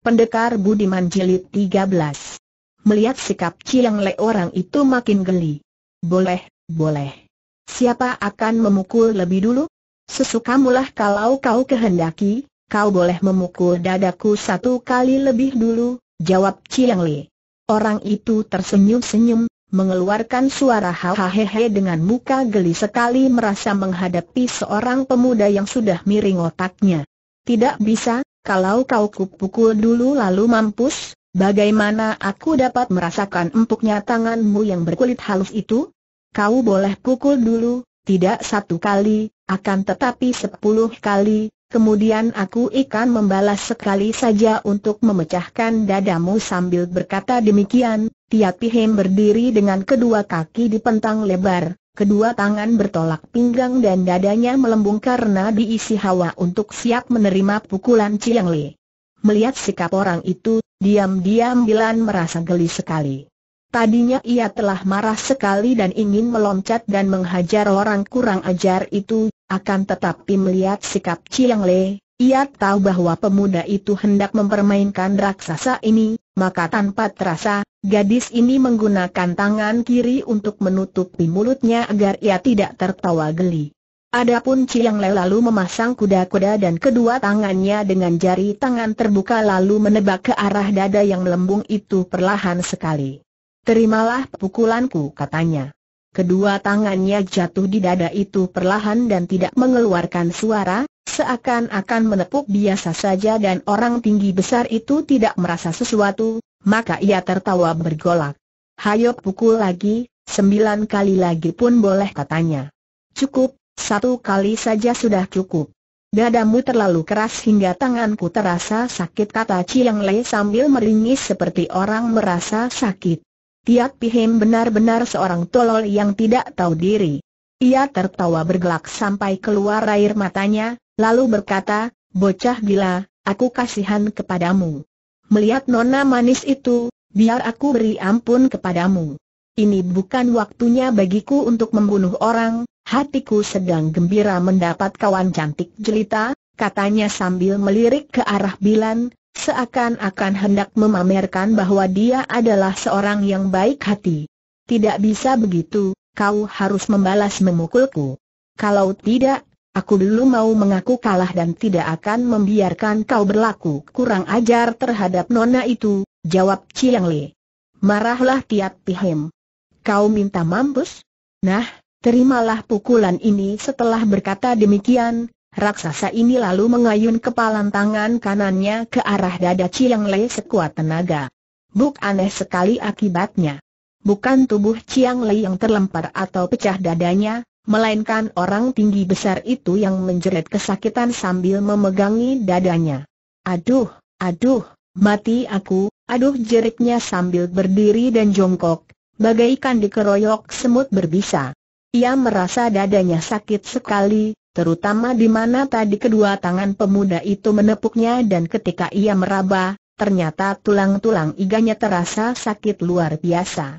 Pendekar Budiman Jilid 13 Melihat sikap Ciang Le orang itu makin geli. Boleh, boleh. Siapa akan memukul lebih dulu? Sesukamulah kalau kau kehendaki, kau boleh memukul dadaku satu kali lebih dulu, jawab Ciang Le. Orang itu tersenyum-senyum, mengeluarkan suara hahaha dengan muka geli sekali merasa menghadapi seorang pemuda yang sudah miring otaknya. Tidak bisa, kalau kau kupukul dulu lalu mampus, bagaimana aku dapat merasakan empuknya tanganmu yang berkulit halus itu? Kau boleh pukul dulu, tidak satu kali, akan tetapi sepuluh kali, kemudian aku ikan membalas sekali saja untuk memecahkan dadamu sambil berkata demikian, Tia Pihim berdiri dengan kedua kaki di pentang lebar, Kedua tangan bertolak pinggang dan dadanya melembung karena diisi hawa untuk siap menerima pukulan Chiang Li. Melihat sikap orang itu, diam-diam Bilan merasa geli sekali. Tadinya ia telah marah sekali dan ingin meloncat dan menghajar orang kurang ajar itu, akan tetapi melihat sikap Chiang Li, ia tahu bahwa pemuda itu hendak mempermainkan raksasa ini, maka tanpa terasa, Gadis ini menggunakan tangan kiri untuk menutupi mulutnya agar ia tidak tertawa geli. Adapun Chiang Le lalu memasang kuda-kuda dan kedua tangannya dengan jari tangan terbuka lalu menebak ke arah dada yang melembung itu perlahan sekali. Terimalah pukulanku katanya. Kedua tangannya jatuh di dada itu perlahan dan tidak mengeluarkan suara, seakan-akan menepuk biasa saja dan orang tinggi besar itu tidak merasa sesuatu, maka ia tertawa bergolak. Hayo pukul lagi, sembilan kali lagi pun boleh katanya. Cukup, satu kali saja sudah cukup. Dadamu terlalu keras hingga tanganku terasa sakit kata Chiang Lei sambil meringis seperti orang merasa sakit. Tiap Pihim benar-benar seorang tolol yang tidak tahu diri. Ia tertawa bergelak sampai keluar air matanya, lalu berkata, Bocah gila, aku kasihan kepadamu. Melihat nona manis itu, biar aku beri ampun kepadamu. Ini bukan waktunya bagiku untuk membunuh orang, hatiku sedang gembira mendapat kawan cantik jelita, katanya sambil melirik ke arah Bilan, seakan-akan hendak memamerkan bahwa dia adalah seorang yang baik hati. Tidak bisa begitu, kau harus membalas memukulku. Kalau tidak, Aku belum mau mengaku kalah dan tidak akan membiarkan kau berlaku kurang ajar terhadap nona itu, jawab Chiang Li. Marahlah Tiat Pihem. Kau minta mampus? Nah, terimalah pukulan ini setelah berkata demikian, raksasa ini lalu mengayun kepalan tangan kanannya ke arah dada Chiang Li sekuat tenaga. Buk aneh sekali akibatnya. Bukan tubuh Chiang Le yang terlempar atau pecah dadanya, melainkan orang tinggi besar itu yang menjerit kesakitan sambil memegangi dadanya. Aduh, aduh, mati aku, aduh jeritnya sambil berdiri dan jongkok, bagaikan dikeroyok semut berbisa. Ia merasa dadanya sakit sekali, terutama di mana tadi kedua tangan pemuda itu menepuknya dan ketika ia meraba, ternyata tulang-tulang iganya terasa sakit luar biasa.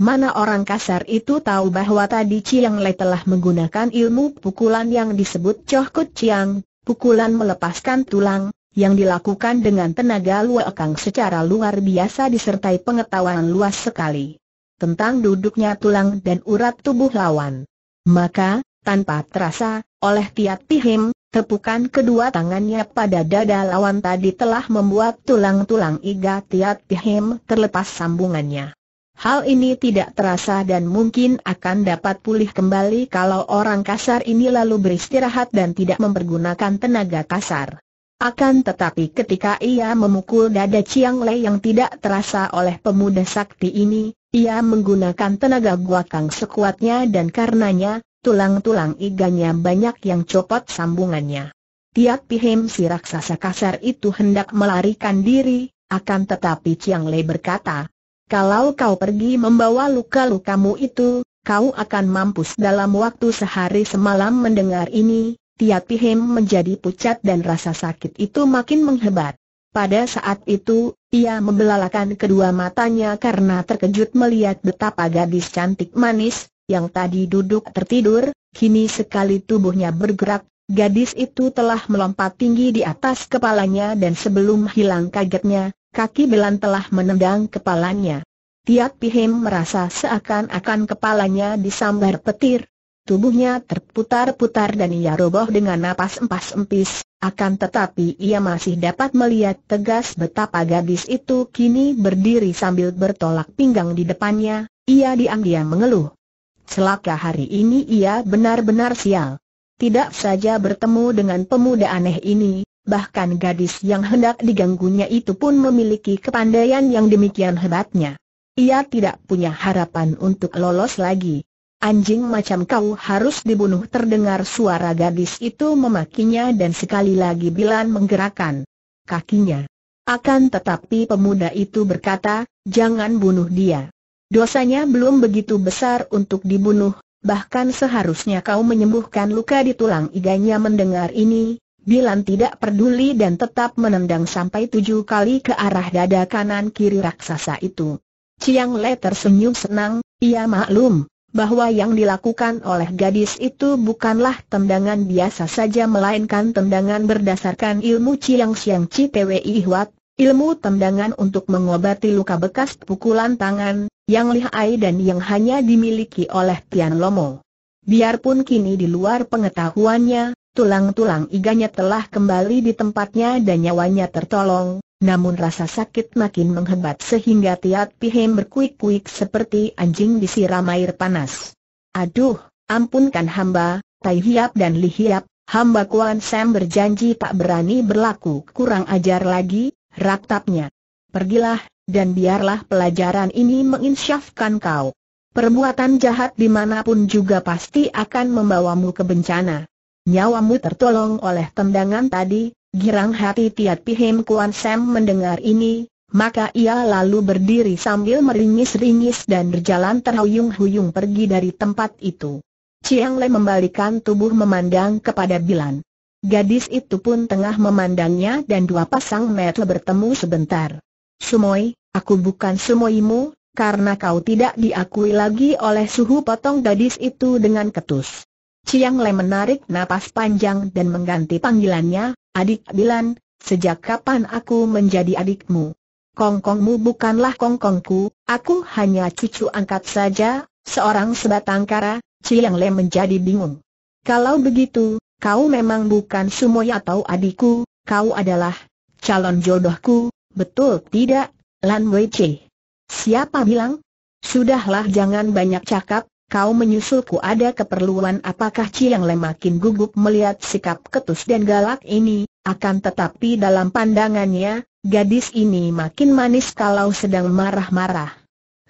Mana orang kasar itu tahu bahwa tadi Chiang Lei telah menggunakan ilmu pukulan yang disebut Choh Kut Chiang, pukulan melepaskan tulang, yang dilakukan dengan tenaga Kang secara luar biasa disertai pengetahuan luas sekali tentang duduknya tulang dan urat tubuh lawan. Maka, tanpa terasa, oleh Tiat Pihim, tepukan kedua tangannya pada dada lawan tadi telah membuat tulang-tulang iga Tiat Pihim terlepas sambungannya. Hal ini tidak terasa dan mungkin akan dapat pulih kembali kalau orang kasar ini lalu beristirahat dan tidak mempergunakan tenaga kasar. Akan tetapi ketika ia memukul dada Chiang Lei yang tidak terasa oleh pemuda sakti ini, ia menggunakan tenaga guakang sekuatnya dan karenanya, tulang-tulang iganya banyak yang copot sambungannya. Tiap pihem si raksasa kasar itu hendak melarikan diri, akan tetapi Chiang Lei berkata, kalau kau pergi membawa luka-lukamu itu, kau akan mampus dalam waktu sehari semalam mendengar ini, Tiap Pihim menjadi pucat dan rasa sakit itu makin menghebat. Pada saat itu, ia membelalakan kedua matanya karena terkejut melihat betapa gadis cantik manis, yang tadi duduk tertidur, kini sekali tubuhnya bergerak, gadis itu telah melompat tinggi di atas kepalanya dan sebelum hilang kagetnya, kaki Belan telah menendang kepalanya. Tiat Pihim merasa seakan-akan kepalanya disambar petir. Tubuhnya terputar-putar dan ia roboh dengan napas empas empis, akan tetapi ia masih dapat melihat tegas betapa gadis itu kini berdiri sambil bertolak pinggang di depannya, ia diam-diam mengeluh. Celaka hari ini ia benar-benar sial. Tidak saja bertemu dengan pemuda aneh ini, bahkan gadis yang hendak diganggunya itu pun memiliki kepandaian yang demikian hebatnya. Ia tidak punya harapan untuk lolos lagi. Anjing macam kau harus dibunuh terdengar suara gadis itu memakinya dan sekali lagi Bilan menggerakkan kakinya. Akan tetapi pemuda itu berkata, jangan bunuh dia. Dosanya belum begitu besar untuk dibunuh, bahkan seharusnya kau menyembuhkan luka di tulang iganya mendengar ini, Bilan tidak peduli dan tetap menendang sampai tujuh kali ke arah dada kanan kiri raksasa itu. Chiang Le tersenyum senang, ia maklum bahwa yang dilakukan oleh gadis itu bukanlah tendangan biasa saja melainkan tendangan berdasarkan ilmu Chiang Siang Chi Pwi Huat, ilmu tendangan untuk mengobati luka bekas pukulan tangan, yang lihai dan yang hanya dimiliki oleh Tian Lomo. Biarpun kini di luar pengetahuannya, tulang-tulang iganya telah kembali di tempatnya dan nyawanya tertolong, namun rasa sakit makin menghebat sehingga Tiat Pihem berkuik-kuik seperti anjing disiram air panas. Aduh, ampunkan hamba, Tai Hiap dan Li Hiap, hamba Kuan Sam berjanji tak berani berlaku kurang ajar lagi, raktapnya. Pergilah, dan biarlah pelajaran ini menginsyafkan kau. Perbuatan jahat dimanapun juga pasti akan membawamu ke bencana. Nyawamu tertolong oleh tendangan tadi, girang hati Tiat Pihim Kuan Sam mendengar ini, maka ia lalu berdiri sambil meringis-ringis dan berjalan terhuyung-huyung pergi dari tempat itu. Chiang Le membalikan tubuh memandang kepada Bilan. Gadis itu pun tengah memandangnya dan dua pasang mata bertemu sebentar. Sumoi, aku bukan sumoimu, karena kau tidak diakui lagi oleh suhu potong gadis itu dengan ketus. Chiang Le menarik napas panjang dan mengganti panggilannya, adik Bilan, sejak kapan aku menjadi adikmu? Kongkongmu bukanlah kongkongku, aku hanya cucu angkat saja, seorang sebatang kara, Chiang Le menjadi bingung. Kalau begitu, kau memang bukan sumoy atau adikku, kau adalah calon jodohku, betul tidak, Lan Wei Che? Siapa bilang? Sudahlah jangan banyak cakap, kau menyusulku ada keperluan apakah Ciang Le makin gugup melihat sikap ketus dan galak ini, akan tetapi dalam pandangannya, gadis ini makin manis kalau sedang marah-marah.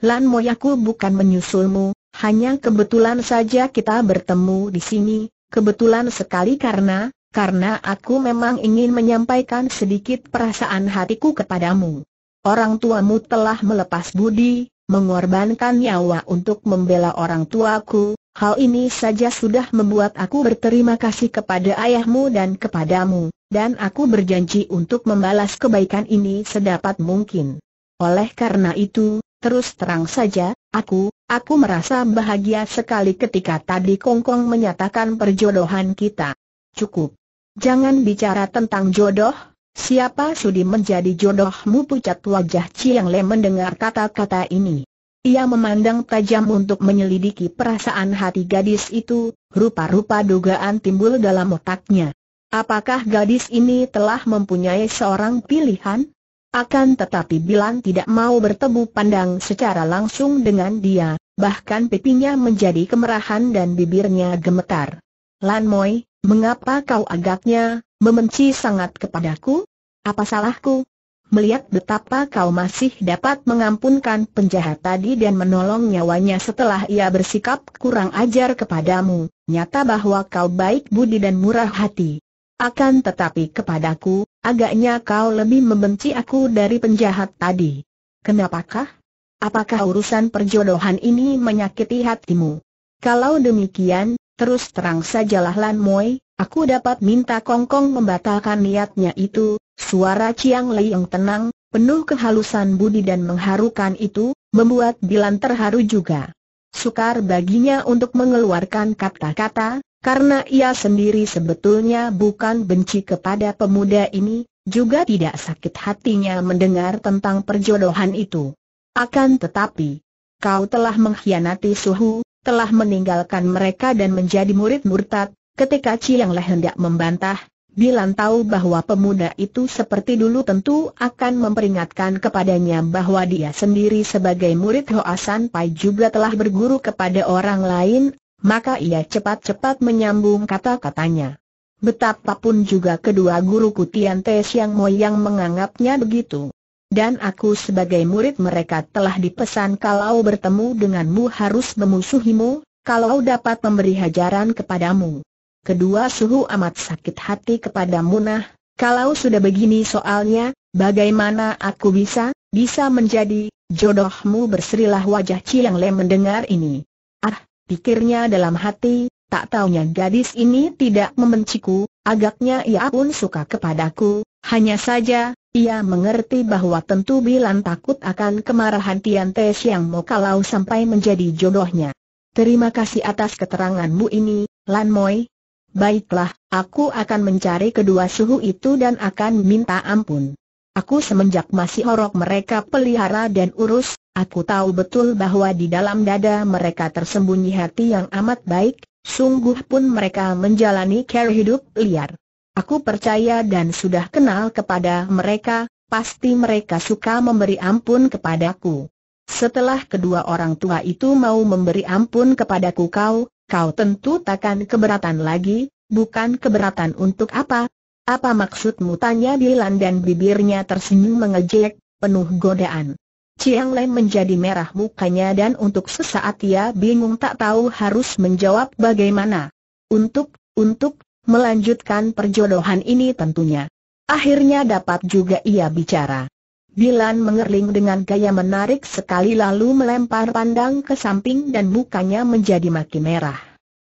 Lan Moyaku bukan menyusulmu, hanya kebetulan saja kita bertemu di sini, kebetulan sekali karena, karena aku memang ingin menyampaikan sedikit perasaan hatiku kepadamu. Orang tuamu telah melepas budi, mengorbankan nyawa untuk membela orang tuaku, hal ini saja sudah membuat aku berterima kasih kepada ayahmu dan kepadamu, dan aku berjanji untuk membalas kebaikan ini sedapat mungkin. Oleh karena itu, terus terang saja, aku, aku merasa bahagia sekali ketika tadi Kongkong menyatakan perjodohan kita. Cukup. Jangan bicara tentang jodoh, Siapa sudi menjadi jodohmu pucat wajah Chiang Le mendengar kata-kata ini. Ia memandang tajam untuk menyelidiki perasaan hati gadis itu, rupa-rupa dugaan timbul dalam otaknya. Apakah gadis ini telah mempunyai seorang pilihan? Akan tetapi bilang tidak mau bertemu pandang secara langsung dengan dia, bahkan pipinya menjadi kemerahan dan bibirnya gemetar. Lan Moi, mengapa kau agaknya Membenci sangat kepadaku? Apa salahku? Melihat betapa kau masih dapat mengampunkan penjahat tadi dan menolong nyawanya setelah ia bersikap kurang ajar kepadamu, nyata bahwa kau baik budi dan murah hati. Akan tetapi kepadaku, agaknya kau lebih membenci aku dari penjahat tadi. Kenapakah? Apakah urusan perjodohan ini menyakiti hatimu? Kalau demikian, terus terang sajalah Lan Moi, Aku dapat minta Kongkong membatalkan niatnya itu, suara Chiang Lei yang tenang, penuh kehalusan budi dan mengharukan itu, membuat Dilan terharu juga. Sukar baginya untuk mengeluarkan kata-kata, karena ia sendiri sebetulnya bukan benci kepada pemuda ini, juga tidak sakit hatinya mendengar tentang perjodohan itu. Akan tetapi, kau telah mengkhianati suhu, telah meninggalkan mereka dan menjadi murid murtad, Ketika Chiang Leh hendak membantah, Bilan tahu bahwa pemuda itu seperti dulu tentu akan memperingatkan kepadanya bahwa dia sendiri sebagai murid San Pai juga telah berguru kepada orang lain, maka ia cepat-cepat menyambung kata-katanya. Betapapun juga kedua guruku Tian Te Siang Mo menganggapnya begitu. Dan aku sebagai murid mereka telah dipesan kalau bertemu denganmu harus memusuhimu, kalau dapat memberi hajaran kepadamu kedua suhu amat sakit hati kepada Munah, kalau sudah begini soalnya, bagaimana aku bisa, bisa menjadi, jodohmu berserilah wajah Ciang Le mendengar ini. Ah, pikirnya dalam hati, tak taunya gadis ini tidak membenciku, agaknya ia pun suka kepadaku, hanya saja, ia mengerti bahwa tentu bilang takut akan kemarahan Tian Te Siang Mo kalau sampai menjadi jodohnya. Terima kasih atas keteranganmu ini, Lan Moi, Baiklah, aku akan mencari kedua suhu itu dan akan minta ampun. Aku semenjak masih horok mereka pelihara dan urus, aku tahu betul bahwa di dalam dada mereka tersembunyi hati yang amat baik, sungguh pun mereka menjalani care hidup liar. Aku percaya dan sudah kenal kepada mereka, pasti mereka suka memberi ampun kepadaku. Setelah kedua orang tua itu mau memberi ampun kepadaku kau, kau tentu takkan keberatan lagi, bukan keberatan untuk apa? Apa maksudmu tanya Dilan dan bibirnya tersenyum mengejek, penuh godaan. Chiang Lei menjadi merah mukanya dan untuk sesaat ia bingung tak tahu harus menjawab bagaimana. Untuk, untuk, melanjutkan perjodohan ini tentunya. Akhirnya dapat juga ia bicara. Bilan mengerling dengan gaya menarik sekali lalu melempar pandang ke samping dan mukanya menjadi makin merah.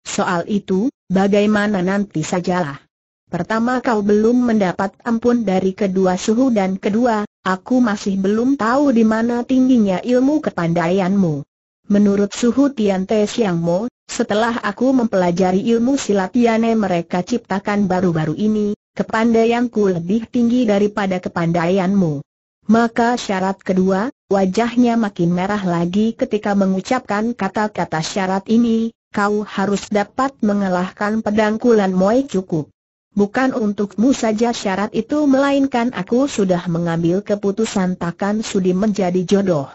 Soal itu, bagaimana nanti sajalah. Pertama kau belum mendapat ampun dari kedua suhu dan kedua, aku masih belum tahu di mana tingginya ilmu kepandaianmu. Menurut suhu Tian Te Siang Mo, setelah aku mempelajari ilmu silat yang mereka ciptakan baru-baru ini, kepandaianku lebih tinggi daripada kepandaianmu. Maka syarat kedua, wajahnya makin merah lagi ketika mengucapkan kata-kata syarat ini, kau harus dapat mengalahkan pedang Lan Moi cukup. Bukan untukmu saja syarat itu melainkan aku sudah mengambil keputusan takkan sudi menjadi jodoh.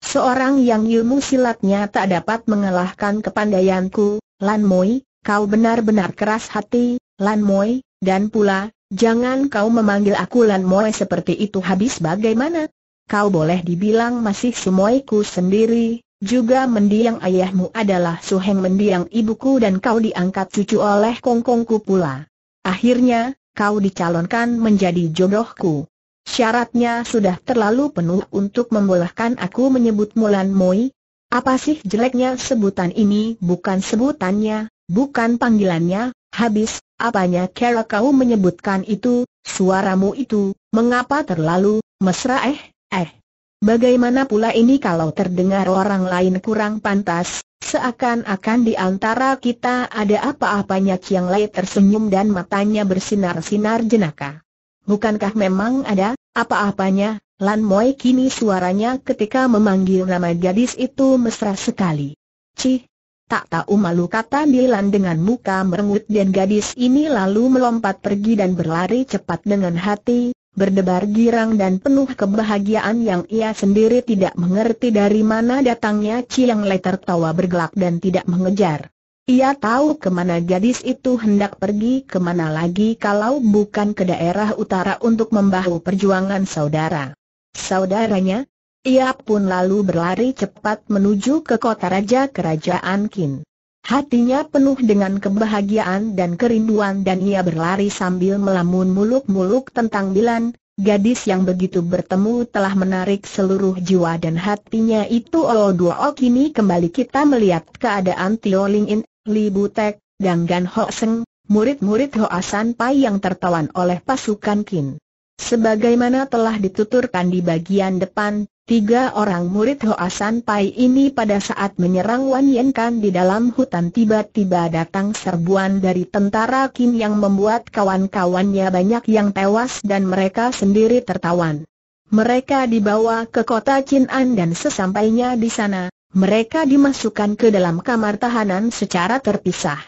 Seorang yang ilmu silatnya tak dapat mengalahkan kepandaianku, Lan Moi, kau benar-benar keras hati, Lan Moi, dan pula, jangan kau memanggil aku Lan Moe seperti itu habis bagaimana? Kau boleh dibilang masih semuaiku sendiri, juga mendiang ayahmu adalah suheng mendiang ibuku dan kau diangkat cucu oleh kongkongku pula. Akhirnya, kau dicalonkan menjadi jodohku. Syaratnya sudah terlalu penuh untuk membolehkan aku menyebut Mulan Moi. Apa sih jeleknya sebutan ini bukan sebutannya, bukan panggilannya, Habis, apanya kera kau menyebutkan itu, suaramu itu, mengapa terlalu, mesra eh, eh. Bagaimana pula ini kalau terdengar orang lain kurang pantas, seakan-akan di antara kita ada apa-apanya Chiang Lei tersenyum dan matanya bersinar-sinar jenaka. Bukankah memang ada apa-apanya? Lan Moi kini suaranya ketika memanggil nama gadis itu mesra sekali. Cih, Tak tahu malu kata Dilan dengan muka merengut dan gadis ini lalu melompat pergi dan berlari cepat dengan hati, berdebar girang dan penuh kebahagiaan yang ia sendiri tidak mengerti dari mana datangnya Chiang Lei tertawa bergelak dan tidak mengejar. Ia tahu kemana gadis itu hendak pergi kemana lagi kalau bukan ke daerah utara untuk membahu perjuangan saudara. Saudaranya, ia pun lalu berlari cepat menuju ke kota raja kerajaan Qin. Hatinya penuh dengan kebahagiaan dan kerinduan dan ia berlari sambil melamun muluk-muluk tentang Bilan, gadis yang begitu bertemu telah menarik seluruh jiwa dan hatinya itu Olo Duo kini kembali kita melihat keadaan Tio Ling In, Li Butek, dan Gan Ho Seng, murid-murid Ho Asan Pai yang tertawan oleh pasukan Qin. Sebagaimana telah dituturkan di bagian depan, Tiga orang murid Hoa Pai ini pada saat menyerang Wan Yen Kan di dalam hutan tiba-tiba datang serbuan dari tentara Kim yang membuat kawan-kawannya banyak yang tewas dan mereka sendiri tertawan. Mereka dibawa ke kota Chin'an dan sesampainya di sana, mereka dimasukkan ke dalam kamar tahanan secara terpisah.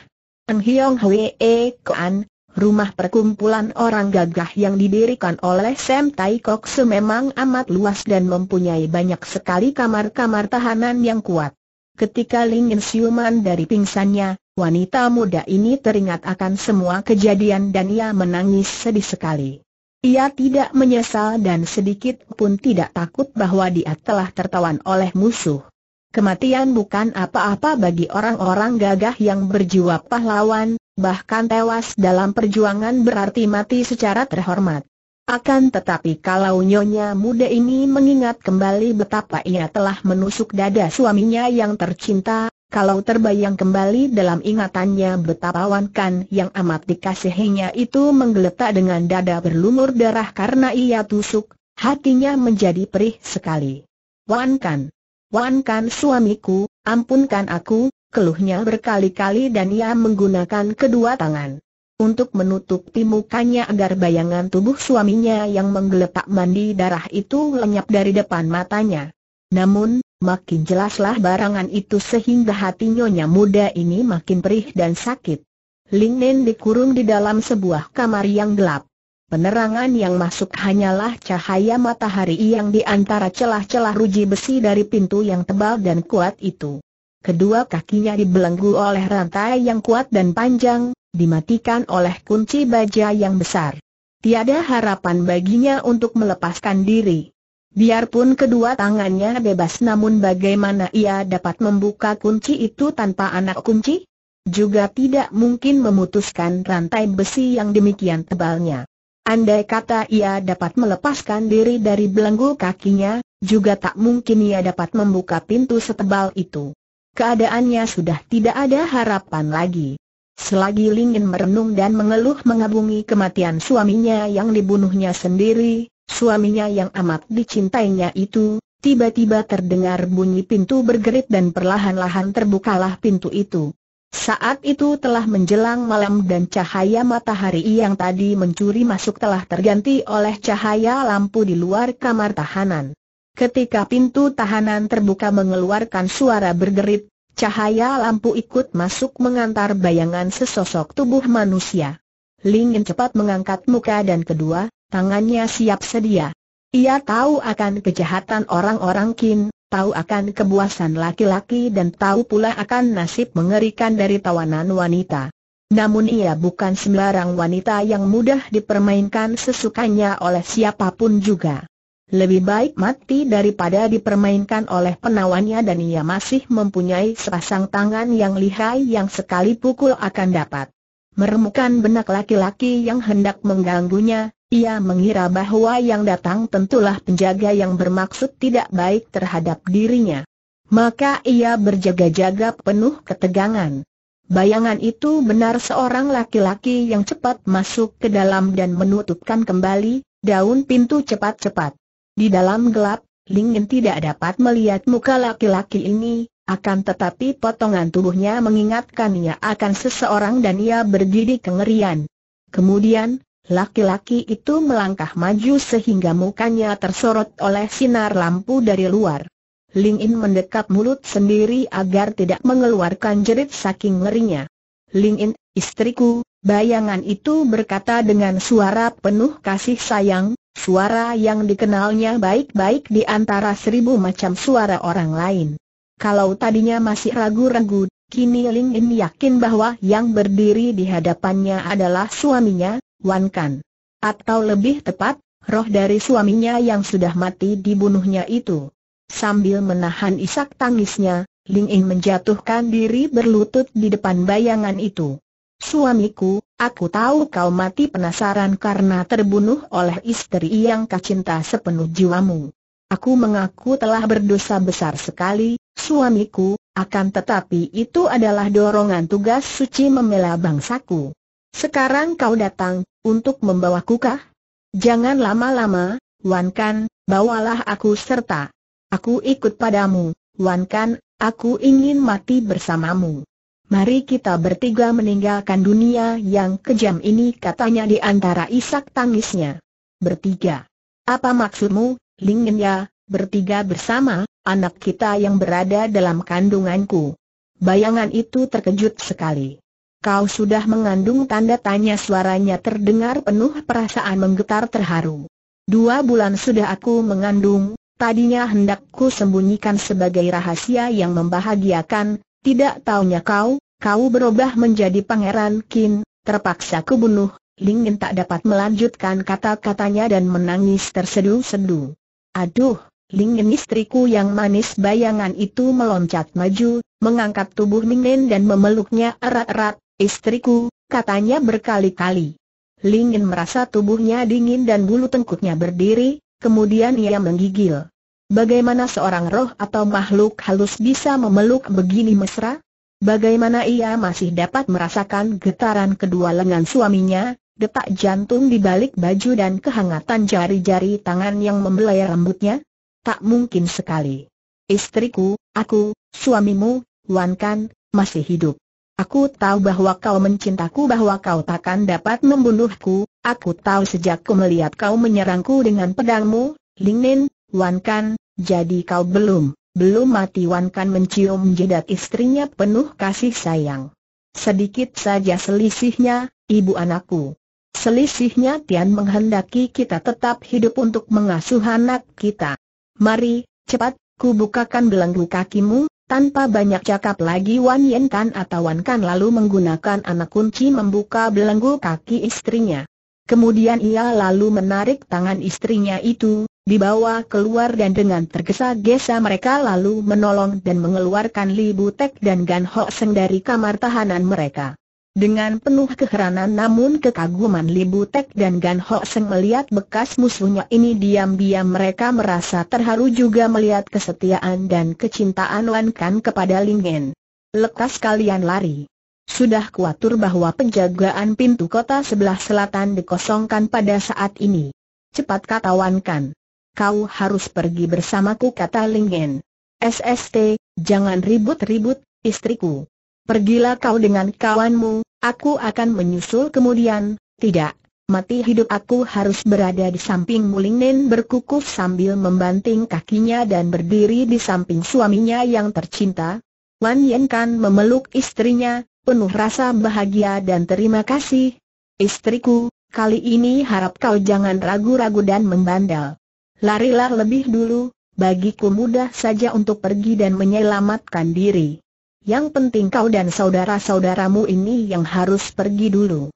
Eng Hiong Hwee Kuan, Rumah perkumpulan orang gagah yang didirikan oleh Sam Tai Kok memang amat luas dan mempunyai banyak sekali kamar-kamar tahanan yang kuat. Ketika Ling siuman dari pingsannya, wanita muda ini teringat akan semua kejadian dan ia menangis sedih sekali. Ia tidak menyesal dan sedikit pun tidak takut bahwa dia telah tertawan oleh musuh. Kematian bukan apa-apa bagi orang-orang gagah yang berjiwa pahlawan, bahkan tewas dalam perjuangan berarti mati secara terhormat. Akan tetapi kalau nyonya muda ini mengingat kembali betapa ia telah menusuk dada suaminya yang tercinta, kalau terbayang kembali dalam ingatannya betapa Wan Kan yang amat dikasihinya itu menggeletak dengan dada berlumur darah karena ia tusuk, hatinya menjadi perih sekali. Wan Kan Wan Kan suamiku, ampunkan aku, keluhnya berkali-kali dan ia menggunakan kedua tangan. Untuk menutup mukanya agar bayangan tubuh suaminya yang menggeletak mandi darah itu lenyap dari depan matanya. Namun, makin jelaslah barangan itu sehingga hati nyonya muda ini makin perih dan sakit. Ling Nen dikurung di dalam sebuah kamar yang gelap. Penerangan yang masuk hanyalah cahaya matahari yang di antara celah-celah ruji besi dari pintu yang tebal dan kuat itu. Kedua kakinya dibelenggu oleh rantai yang kuat dan panjang, dimatikan oleh kunci baja yang besar. Tiada harapan baginya untuk melepaskan diri. Biarpun kedua tangannya bebas namun bagaimana ia dapat membuka kunci itu tanpa anak kunci? Juga tidak mungkin memutuskan rantai besi yang demikian tebalnya. Andai kata ia dapat melepaskan diri dari belenggu kakinya, juga tak mungkin ia dapat membuka pintu setebal itu. Keadaannya sudah tidak ada harapan lagi. Selagi Lingin merenung dan mengeluh mengabungi kematian suaminya yang dibunuhnya sendiri, suaminya yang amat dicintainya itu, tiba-tiba terdengar bunyi pintu bergerit dan perlahan-lahan terbukalah pintu itu. Saat itu telah menjelang malam dan cahaya matahari yang tadi mencuri masuk telah terganti oleh cahaya lampu di luar kamar tahanan. Ketika pintu tahanan terbuka mengeluarkan suara bergerit, cahaya lampu ikut masuk mengantar bayangan sesosok tubuh manusia. Lingin cepat mengangkat muka dan kedua, tangannya siap sedia. Ia tahu akan kejahatan orang-orang Kin, tahu akan kebuasan laki-laki dan tahu pula akan nasib mengerikan dari tawanan wanita. Namun ia bukan sembarang wanita yang mudah dipermainkan sesukanya oleh siapapun juga. Lebih baik mati daripada dipermainkan oleh penawannya dan ia masih mempunyai sepasang tangan yang lihai yang sekali pukul akan dapat meremukan benak laki-laki yang hendak mengganggunya, ia mengira bahwa yang datang tentulah penjaga yang bermaksud tidak baik terhadap dirinya. Maka ia berjaga-jaga penuh ketegangan. Bayangan itu benar seorang laki-laki yang cepat masuk ke dalam dan menutupkan kembali daun pintu cepat-cepat. Di dalam gelap, Lingin tidak dapat melihat muka laki-laki ini, akan tetapi potongan tubuhnya mengingatkan ia akan seseorang dan ia berdiri kengerian. Kemudian, Laki-laki itu melangkah maju sehingga mukanya tersorot oleh sinar lampu dari luar. Ling In mendekat mulut sendiri agar tidak mengeluarkan jerit saking ngerinya. Ling In, istriku, bayangan itu berkata dengan suara penuh kasih sayang, suara yang dikenalnya baik-baik di antara seribu macam suara orang lain. Kalau tadinya masih ragu-ragu, Kini Ling In yakin bahwa yang berdiri di hadapannya adalah suaminya, Wan Kan. Atau lebih tepat, roh dari suaminya yang sudah mati dibunuhnya itu. Sambil menahan isak tangisnya, Ling In menjatuhkan diri berlutut di depan bayangan itu. Suamiku, aku tahu kau mati penasaran karena terbunuh oleh istri yang kacinta sepenuh jiwamu. Aku mengaku telah berdosa besar sekali, suamiku, akan tetapi itu adalah dorongan tugas suci membela bangsaku. Sekarang kau datang, untuk membawaku kah? Jangan lama-lama, Wan Kan, bawalah aku serta. Aku ikut padamu, Wan Kan, aku ingin mati bersamamu. Mari kita bertiga meninggalkan dunia yang kejam ini katanya di antara isak tangisnya. Bertiga. Apa maksudmu, ya, bertiga bersama? Anak kita yang berada dalam kandunganku. Bayangan itu terkejut sekali. Kau sudah mengandung tanda tanya suaranya terdengar penuh perasaan menggetar terharu. Dua bulan sudah aku mengandung, tadinya hendakku sembunyikan sebagai rahasia yang membahagiakan, tidak taunya kau, kau berubah menjadi pangeran Kin, terpaksa kubunuh, Lingin tak dapat melanjutkan kata-katanya dan menangis terseduh seduh. Aduh, Lingin istriku yang manis bayangan itu meloncat maju, mengangkat tubuh Lingin dan memeluknya erat-erat, istriku, katanya berkali-kali. Lingin merasa tubuhnya dingin dan bulu tengkuknya berdiri, kemudian ia menggigil. Bagaimana seorang roh atau makhluk halus bisa memeluk begini mesra? Bagaimana ia masih dapat merasakan getaran kedua lengan suaminya, detak jantung di balik baju dan kehangatan jari-jari tangan yang membelai rambutnya? tak mungkin sekali. Istriku, aku, suamimu, Wan Kan, masih hidup. Aku tahu bahwa kau mencintaku bahwa kau takkan dapat membunuhku, aku tahu sejak ku melihat kau menyerangku dengan pedangmu, Ling Nin, Wan Kan, jadi kau belum, belum mati Wan Kan mencium jidat istrinya penuh kasih sayang. Sedikit saja selisihnya, ibu anakku. Selisihnya Tian menghendaki kita tetap hidup untuk mengasuh anak kita. Mari, cepat, ku bukakan belenggu kakimu, tanpa banyak cakap lagi Wan Yen Kan atau Wan Kan lalu menggunakan anak kunci membuka belenggu kaki istrinya. Kemudian ia lalu menarik tangan istrinya itu, dibawa keluar dan dengan tergesa-gesa mereka lalu menolong dan mengeluarkan Li Butek dan Gan Ho Seng dari kamar tahanan mereka. Dengan penuh keheranan namun kekaguman Li Tek dan Gan Ho Seng melihat bekas musuhnya ini diam-diam mereka merasa terharu juga melihat kesetiaan dan kecintaan Wan Kan kepada Ling En. Lekas kalian lari. Sudah kuatur bahwa penjagaan pintu kota sebelah selatan dikosongkan pada saat ini. Cepat kata Wan Kan. Kau harus pergi bersamaku kata Ling Lingen. SST, jangan ribut-ribut, istriku. Pergilah kau dengan kawanmu, aku akan menyusul kemudian, tidak. Mati hidup aku harus berada di samping Muling Nen berkukuh sambil membanting kakinya dan berdiri di samping suaminya yang tercinta. Wan Yen Kan memeluk istrinya, penuh rasa bahagia dan terima kasih. Istriku, kali ini harap kau jangan ragu-ragu dan membandel. Larilah lebih dulu, bagiku mudah saja untuk pergi dan menyelamatkan diri. Yang penting kau dan saudara-saudaramu ini yang harus pergi dulu.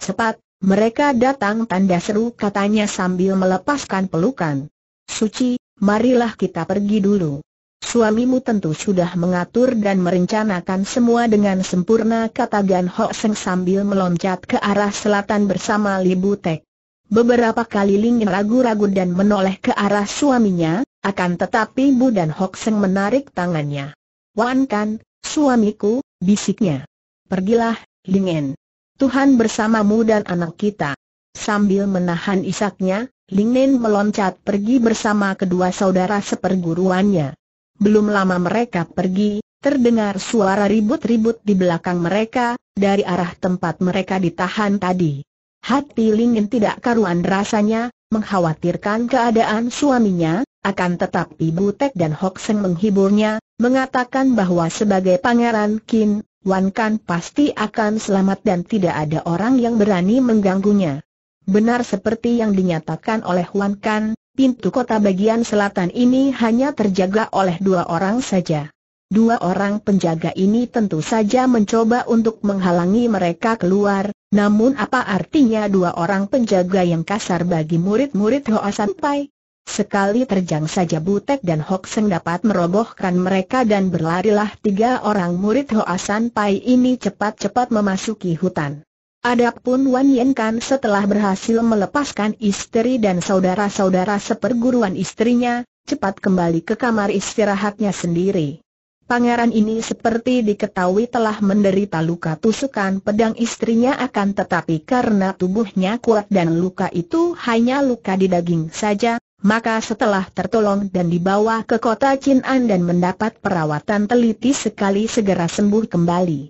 Cepat, mereka datang tanda seru katanya sambil melepaskan pelukan. Suci, marilah kita pergi dulu. Suamimu tentu sudah mengatur dan merencanakan semua dengan sempurna kata Gan Ho Seng sambil meloncat ke arah selatan bersama Li Butek. Beberapa kali Ling ragu-ragu dan menoleh ke arah suaminya, akan tetapi Bu dan Hok Seng menarik tangannya. Wan Kan, Suamiku, bisiknya. Pergilah, Lingen. Tuhan bersamamu dan anak kita. Sambil menahan isaknya, Lingen meloncat pergi bersama kedua saudara seperguruannya. Belum lama mereka pergi, terdengar suara ribut-ribut di belakang mereka, dari arah tempat mereka ditahan tadi. Hati Lingen tidak karuan rasanya, mengkhawatirkan keadaan suaminya, akan tetapi Butek dan Hokseng menghiburnya, mengatakan bahwa sebagai pangeran Qin, Wan Kan pasti akan selamat dan tidak ada orang yang berani mengganggunya. Benar seperti yang dinyatakan oleh Wan Kan, pintu kota bagian selatan ini hanya terjaga oleh dua orang saja. Dua orang penjaga ini tentu saja mencoba untuk menghalangi mereka keluar, namun apa artinya dua orang penjaga yang kasar bagi murid-murid Hoa Sampai? Sekali terjang saja Butek dan Hok Seng dapat merobohkan mereka dan berlarilah tiga orang murid Hoasan Pai ini cepat-cepat memasuki hutan. Adapun Wan Yen Kan setelah berhasil melepaskan istri dan saudara-saudara seperguruan istrinya, cepat kembali ke kamar istirahatnya sendiri. Pangeran ini seperti diketahui telah menderita luka tusukan pedang istrinya akan tetapi karena tubuhnya kuat dan luka itu hanya luka di daging saja, maka setelah tertolong dan dibawa ke kota Chin'an dan mendapat perawatan teliti sekali segera sembuh kembali.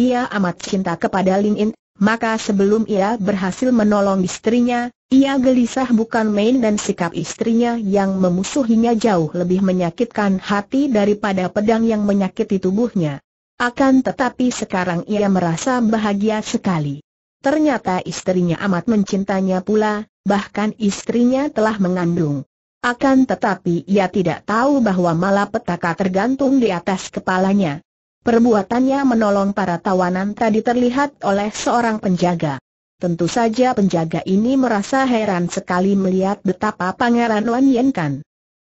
Ia amat cinta kepada Lin In, maka sebelum ia berhasil menolong istrinya, ia gelisah bukan main dan sikap istrinya yang memusuhinya jauh lebih menyakitkan hati daripada pedang yang menyakiti tubuhnya. Akan tetapi sekarang ia merasa bahagia sekali. Ternyata istrinya amat mencintanya pula, bahkan istrinya telah mengandung. Akan tetapi ia tidak tahu bahwa malapetaka tergantung di atas kepalanya. Perbuatannya menolong para tawanan tadi terlihat oleh seorang penjaga. Tentu saja penjaga ini merasa heran sekali melihat betapa Pangeran Wan Yen Kan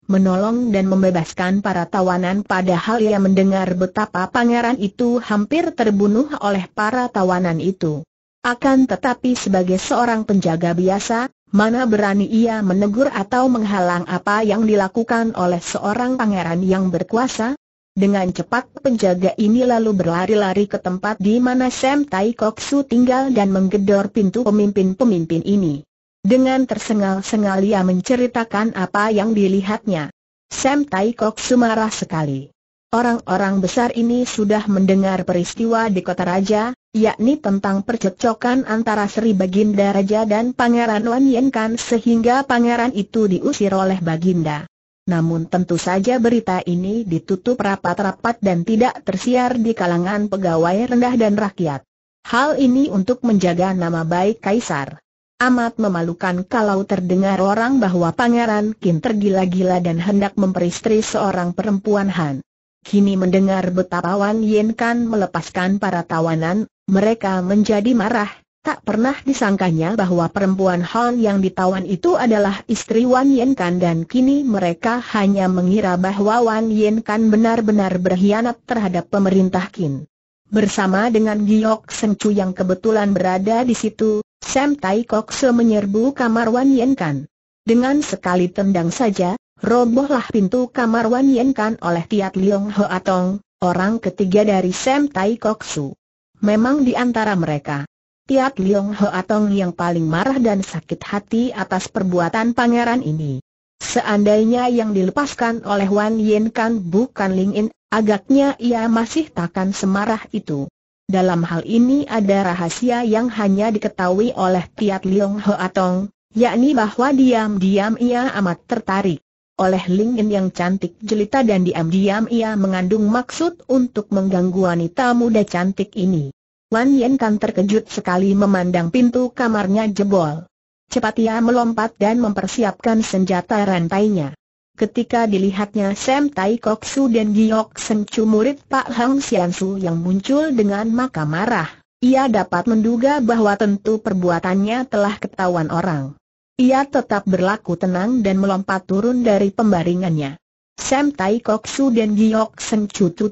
menolong dan membebaskan para tawanan padahal ia mendengar betapa pangeran itu hampir terbunuh oleh para tawanan itu. Akan tetapi sebagai seorang penjaga biasa, mana berani ia menegur atau menghalang apa yang dilakukan oleh seorang pangeran yang berkuasa? Dengan cepat penjaga ini lalu berlari-lari ke tempat di mana Sam Tai Kok tinggal dan menggedor pintu pemimpin-pemimpin ini. Dengan tersengal-sengal ia menceritakan apa yang dilihatnya. Sam Tai Kok marah sekali. Orang-orang besar ini sudah mendengar peristiwa di kota raja, yakni tentang percekcokan antara Sri Baginda Raja dan Pangeran Wan Yen Kan sehingga pangeran itu diusir oleh Baginda. Namun tentu saja berita ini ditutup rapat-rapat dan tidak tersiar di kalangan pegawai rendah dan rakyat. Hal ini untuk menjaga nama baik Kaisar. Amat memalukan kalau terdengar orang bahwa Pangeran Kim tergila-gila dan hendak memperistri seorang perempuan Han. Kini mendengar betapa Wan Yen Kan melepaskan para tawanan, mereka menjadi marah, tak pernah disangkanya bahwa perempuan Han yang ditawan itu adalah istri Wan Yen Kan dan kini mereka hanya mengira bahwa Wan Yen Kan benar-benar berkhianat terhadap pemerintah Kin. Bersama dengan Giok Seng Chu yang kebetulan berada di situ, Sam Tai Kok Se menyerbu kamar Wan Yen Kan. Dengan sekali tendang saja, robohlah pintu kamar Wan Yen Kan oleh Tiat Liong Ho Atong, orang ketiga dari Sam Tai Kok Su. Memang di antara mereka, Tiat Liong Atong yang paling marah dan sakit hati atas perbuatan pangeran ini. Seandainya yang dilepaskan oleh Wan Yen kan bukan Ling In, agaknya ia masih takkan semarah itu. Dalam hal ini ada rahasia yang hanya diketahui oleh Tiat Liong Atong, yakni bahwa diam-diam ia amat tertarik oleh Lingin yang cantik jelita dan diam-diam ia mengandung maksud untuk mengganggu wanita muda cantik ini. Wan Yen Kan terkejut sekali memandang pintu kamarnya jebol. Cepat ia melompat dan mempersiapkan senjata rantainya. Ketika dilihatnya Sam Tai Kok Su dan Giok Sen Chu murid Pak Hang Sian Su yang muncul dengan maka marah, ia dapat menduga bahwa tentu perbuatannya telah ketahuan orang. Ia tetap berlaku tenang dan melompat turun dari pembaringannya. Sam Tai Kok Su dan Giok Sen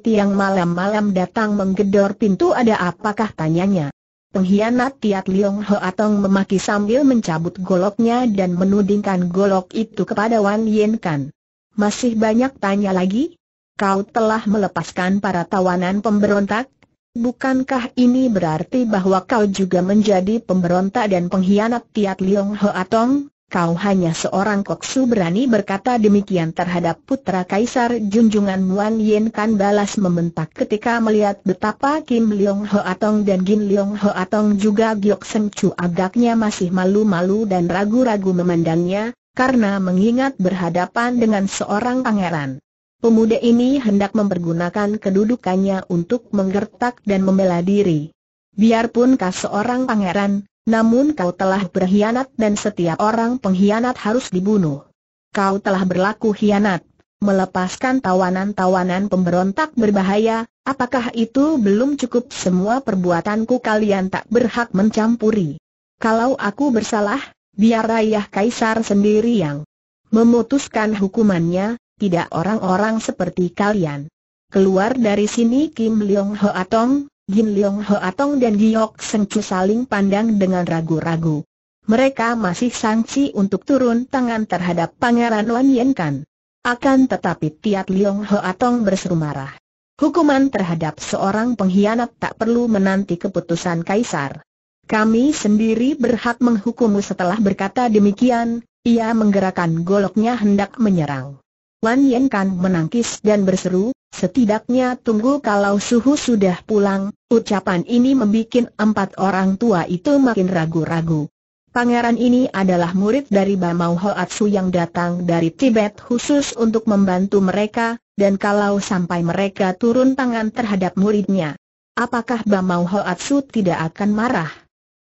yang malam-malam datang menggedor pintu ada apakah tanyanya. Pengkhianat Tiat Liong Atong memaki sambil mencabut goloknya dan menudingkan golok itu kepada Wan Yen Kan. Masih banyak tanya lagi? Kau telah melepaskan para tawanan pemberontak? Bukankah ini berarti bahwa kau juga menjadi pemberontak dan pengkhianat Tiat Liong Atong? Kau hanya seorang koksu berani berkata demikian terhadap putra kaisar junjungan Wan Yen Kan balas membentak ketika melihat betapa Kim Leong Atong dan Gin Leong Atong juga Giok Sen Chu agaknya masih malu-malu dan ragu-ragu memandangnya, karena mengingat berhadapan dengan seorang pangeran. Pemuda ini hendak mempergunakan kedudukannya untuk menggertak dan membela diri. Biarpun kau seorang pangeran, namun kau telah berkhianat dan setiap orang pengkhianat harus dibunuh. Kau telah berlaku khianat, melepaskan tawanan-tawanan pemberontak berbahaya, apakah itu belum cukup semua perbuatanku kalian tak berhak mencampuri? Kalau aku bersalah, biar ayah kaisar sendiri yang memutuskan hukumannya, tidak orang-orang seperti kalian. Keluar dari sini Kim Leong Ho Atong, Jin Leong Ho Atong dan Giok Seng Chu saling pandang dengan ragu-ragu. Mereka masih sangsi untuk turun tangan terhadap Pangeran Wan Yen Kan. Akan tetapi Tiat Leong Ho Atong berseru marah. Hukuman terhadap seorang pengkhianat tak perlu menanti keputusan kaisar. Kami sendiri berhak menghukummu setelah berkata demikian, ia menggerakkan goloknya hendak menyerang. Lan Yen Kan menangkis dan berseru, setidaknya tunggu kalau suhu sudah pulang, ucapan ini membuat empat orang tua itu makin ragu-ragu. Pangeran ini adalah murid dari Bamau Hoatsu yang datang dari Tibet khusus untuk membantu mereka, dan kalau sampai mereka turun tangan terhadap muridnya, apakah Bamau Hoatsu tidak akan marah?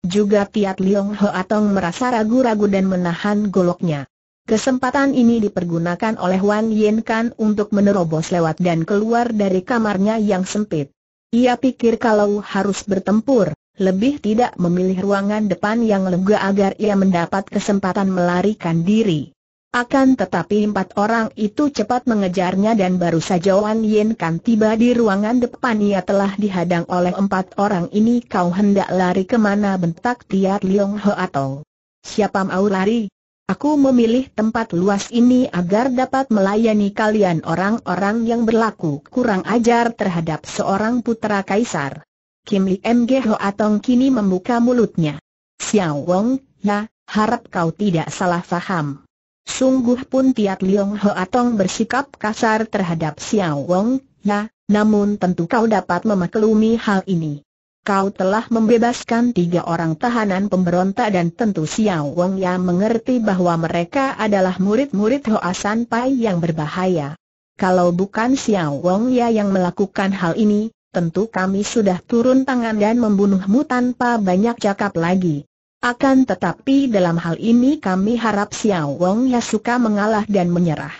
Juga Tiat Liong Hoatong merasa ragu-ragu dan menahan goloknya. Kesempatan ini dipergunakan oleh Wan Yen Kan untuk menerobos lewat dan keluar dari kamarnya yang sempit. Ia pikir kalau harus bertempur, lebih tidak memilih ruangan depan yang lega agar ia mendapat kesempatan melarikan diri. Akan tetapi empat orang itu cepat mengejarnya dan baru saja Wan Yen Kan tiba di ruangan depan ia telah dihadang oleh empat orang ini kau hendak lari kemana bentak Tiat Liong Ho atau siapa mau lari? Aku memilih tempat luas ini agar dapat melayani kalian orang-orang yang berlaku kurang ajar terhadap seorang putra kaisar. Kim Li Meng Ho Atong kini membuka mulutnya. Xiao Wong, ya, harap kau tidak salah faham. Sungguh pun Tiat Liong Ho Atong bersikap kasar terhadap Xiao Wong, ya, namun tentu kau dapat memaklumi hal ini kau telah membebaskan tiga orang tahanan pemberontak dan tentu Xiao Wong yang mengerti bahwa mereka adalah murid-murid Hoa San Pai yang berbahaya. Kalau bukan Xiao Wong Ya yang melakukan hal ini, tentu kami sudah turun tangan dan membunuhmu tanpa banyak cakap lagi. Akan tetapi dalam hal ini kami harap Xiao Wong Ya suka mengalah dan menyerah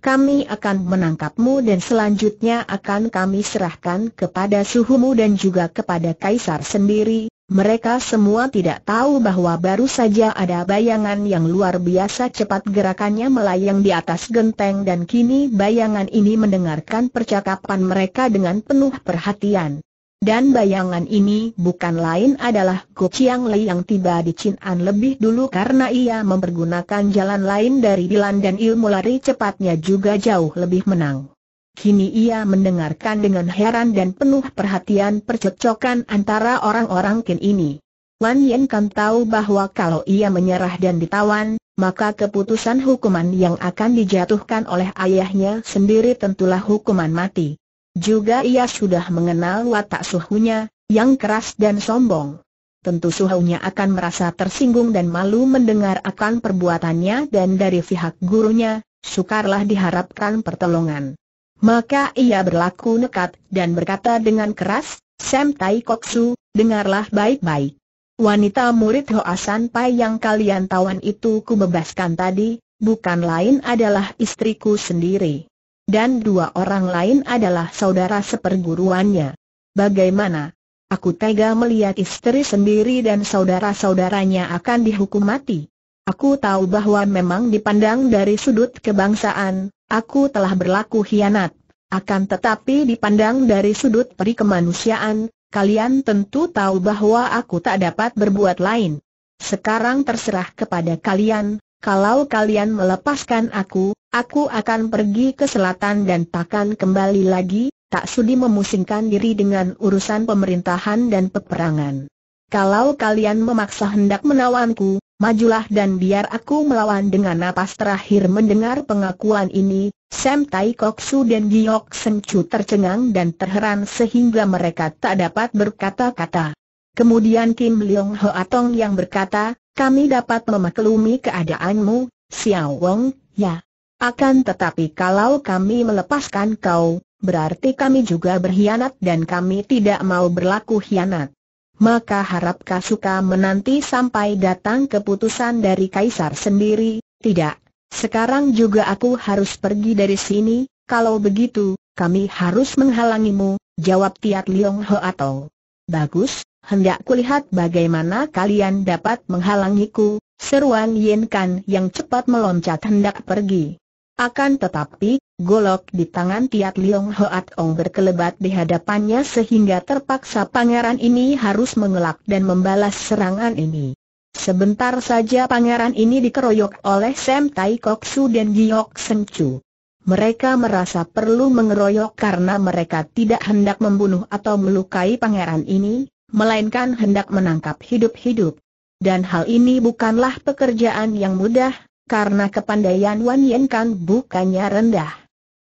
kami akan menangkapmu dan selanjutnya akan kami serahkan kepada suhumu dan juga kepada kaisar sendiri. Mereka semua tidak tahu bahwa baru saja ada bayangan yang luar biasa cepat gerakannya melayang di atas genteng dan kini bayangan ini mendengarkan percakapan mereka dengan penuh perhatian. Dan bayangan ini bukan lain adalah Gu Chiang Lei yang tiba di Chin'an lebih dulu karena ia mempergunakan jalan lain dari Bilan dan ilmu lari cepatnya juga jauh lebih menang. Kini ia mendengarkan dengan heran dan penuh perhatian percocokan antara orang-orang Qin ini. Wan Yen kan tahu bahwa kalau ia menyerah dan ditawan, maka keputusan hukuman yang akan dijatuhkan oleh ayahnya sendiri tentulah hukuman mati. Juga ia sudah mengenal watak suhunya, yang keras dan sombong. Tentu suhunya akan merasa tersinggung dan malu mendengar akan perbuatannya dan dari pihak gurunya, sukarlah diharapkan pertolongan. Maka ia berlaku nekat dan berkata dengan keras, Sam Tai Kok Su, dengarlah baik-baik. Wanita murid Hoa San Pai yang kalian tawan itu kubebaskan tadi, bukan lain adalah istriku sendiri dan dua orang lain adalah saudara seperguruannya. Bagaimana? Aku tega melihat istri sendiri dan saudara-saudaranya akan dihukum mati. Aku tahu bahwa memang dipandang dari sudut kebangsaan, aku telah berlaku hianat. Akan tetapi dipandang dari sudut peri kemanusiaan, kalian tentu tahu bahwa aku tak dapat berbuat lain. Sekarang terserah kepada kalian, kalau kalian melepaskan aku, aku akan pergi ke selatan dan takkan kembali lagi, tak sudi memusingkan diri dengan urusan pemerintahan dan peperangan. Kalau kalian memaksa hendak menawanku, majulah dan biar aku melawan dengan napas terakhir mendengar pengakuan ini, Sam Tai Kok Su dan Giyok Seng tercengang dan terheran sehingga mereka tak dapat berkata-kata. Kemudian Kim Leong Ho Atong yang berkata, kami dapat memaklumi keadaanmu, Xiao Wong, ya. Akan tetapi kalau kami melepaskan kau, berarti kami juga berkhianat dan kami tidak mau berlaku khianat. Maka harap Kasuka menanti sampai datang keputusan dari Kaisar sendiri, tidak. Sekarang juga aku harus pergi dari sini, kalau begitu, kami harus menghalangimu, jawab Tiat Liong Ho atau. Bagus, hendak kulihat bagaimana kalian dapat menghalangiku, seruan Yin Kan yang cepat meloncat hendak pergi. Akan tetapi, golok di tangan Tiat Liong Hoat Ong berkelebat di hadapannya sehingga terpaksa pangeran ini harus mengelak dan membalas serangan ini. Sebentar saja pangeran ini dikeroyok oleh Sam Tai Kok Su dan Giok Seng Chu. Mereka merasa perlu mengeroyok karena mereka tidak hendak membunuh atau melukai pangeran ini, melainkan hendak menangkap hidup-hidup. Dan hal ini bukanlah pekerjaan yang mudah, karena kepandaian Wan Yen Kan bukannya rendah.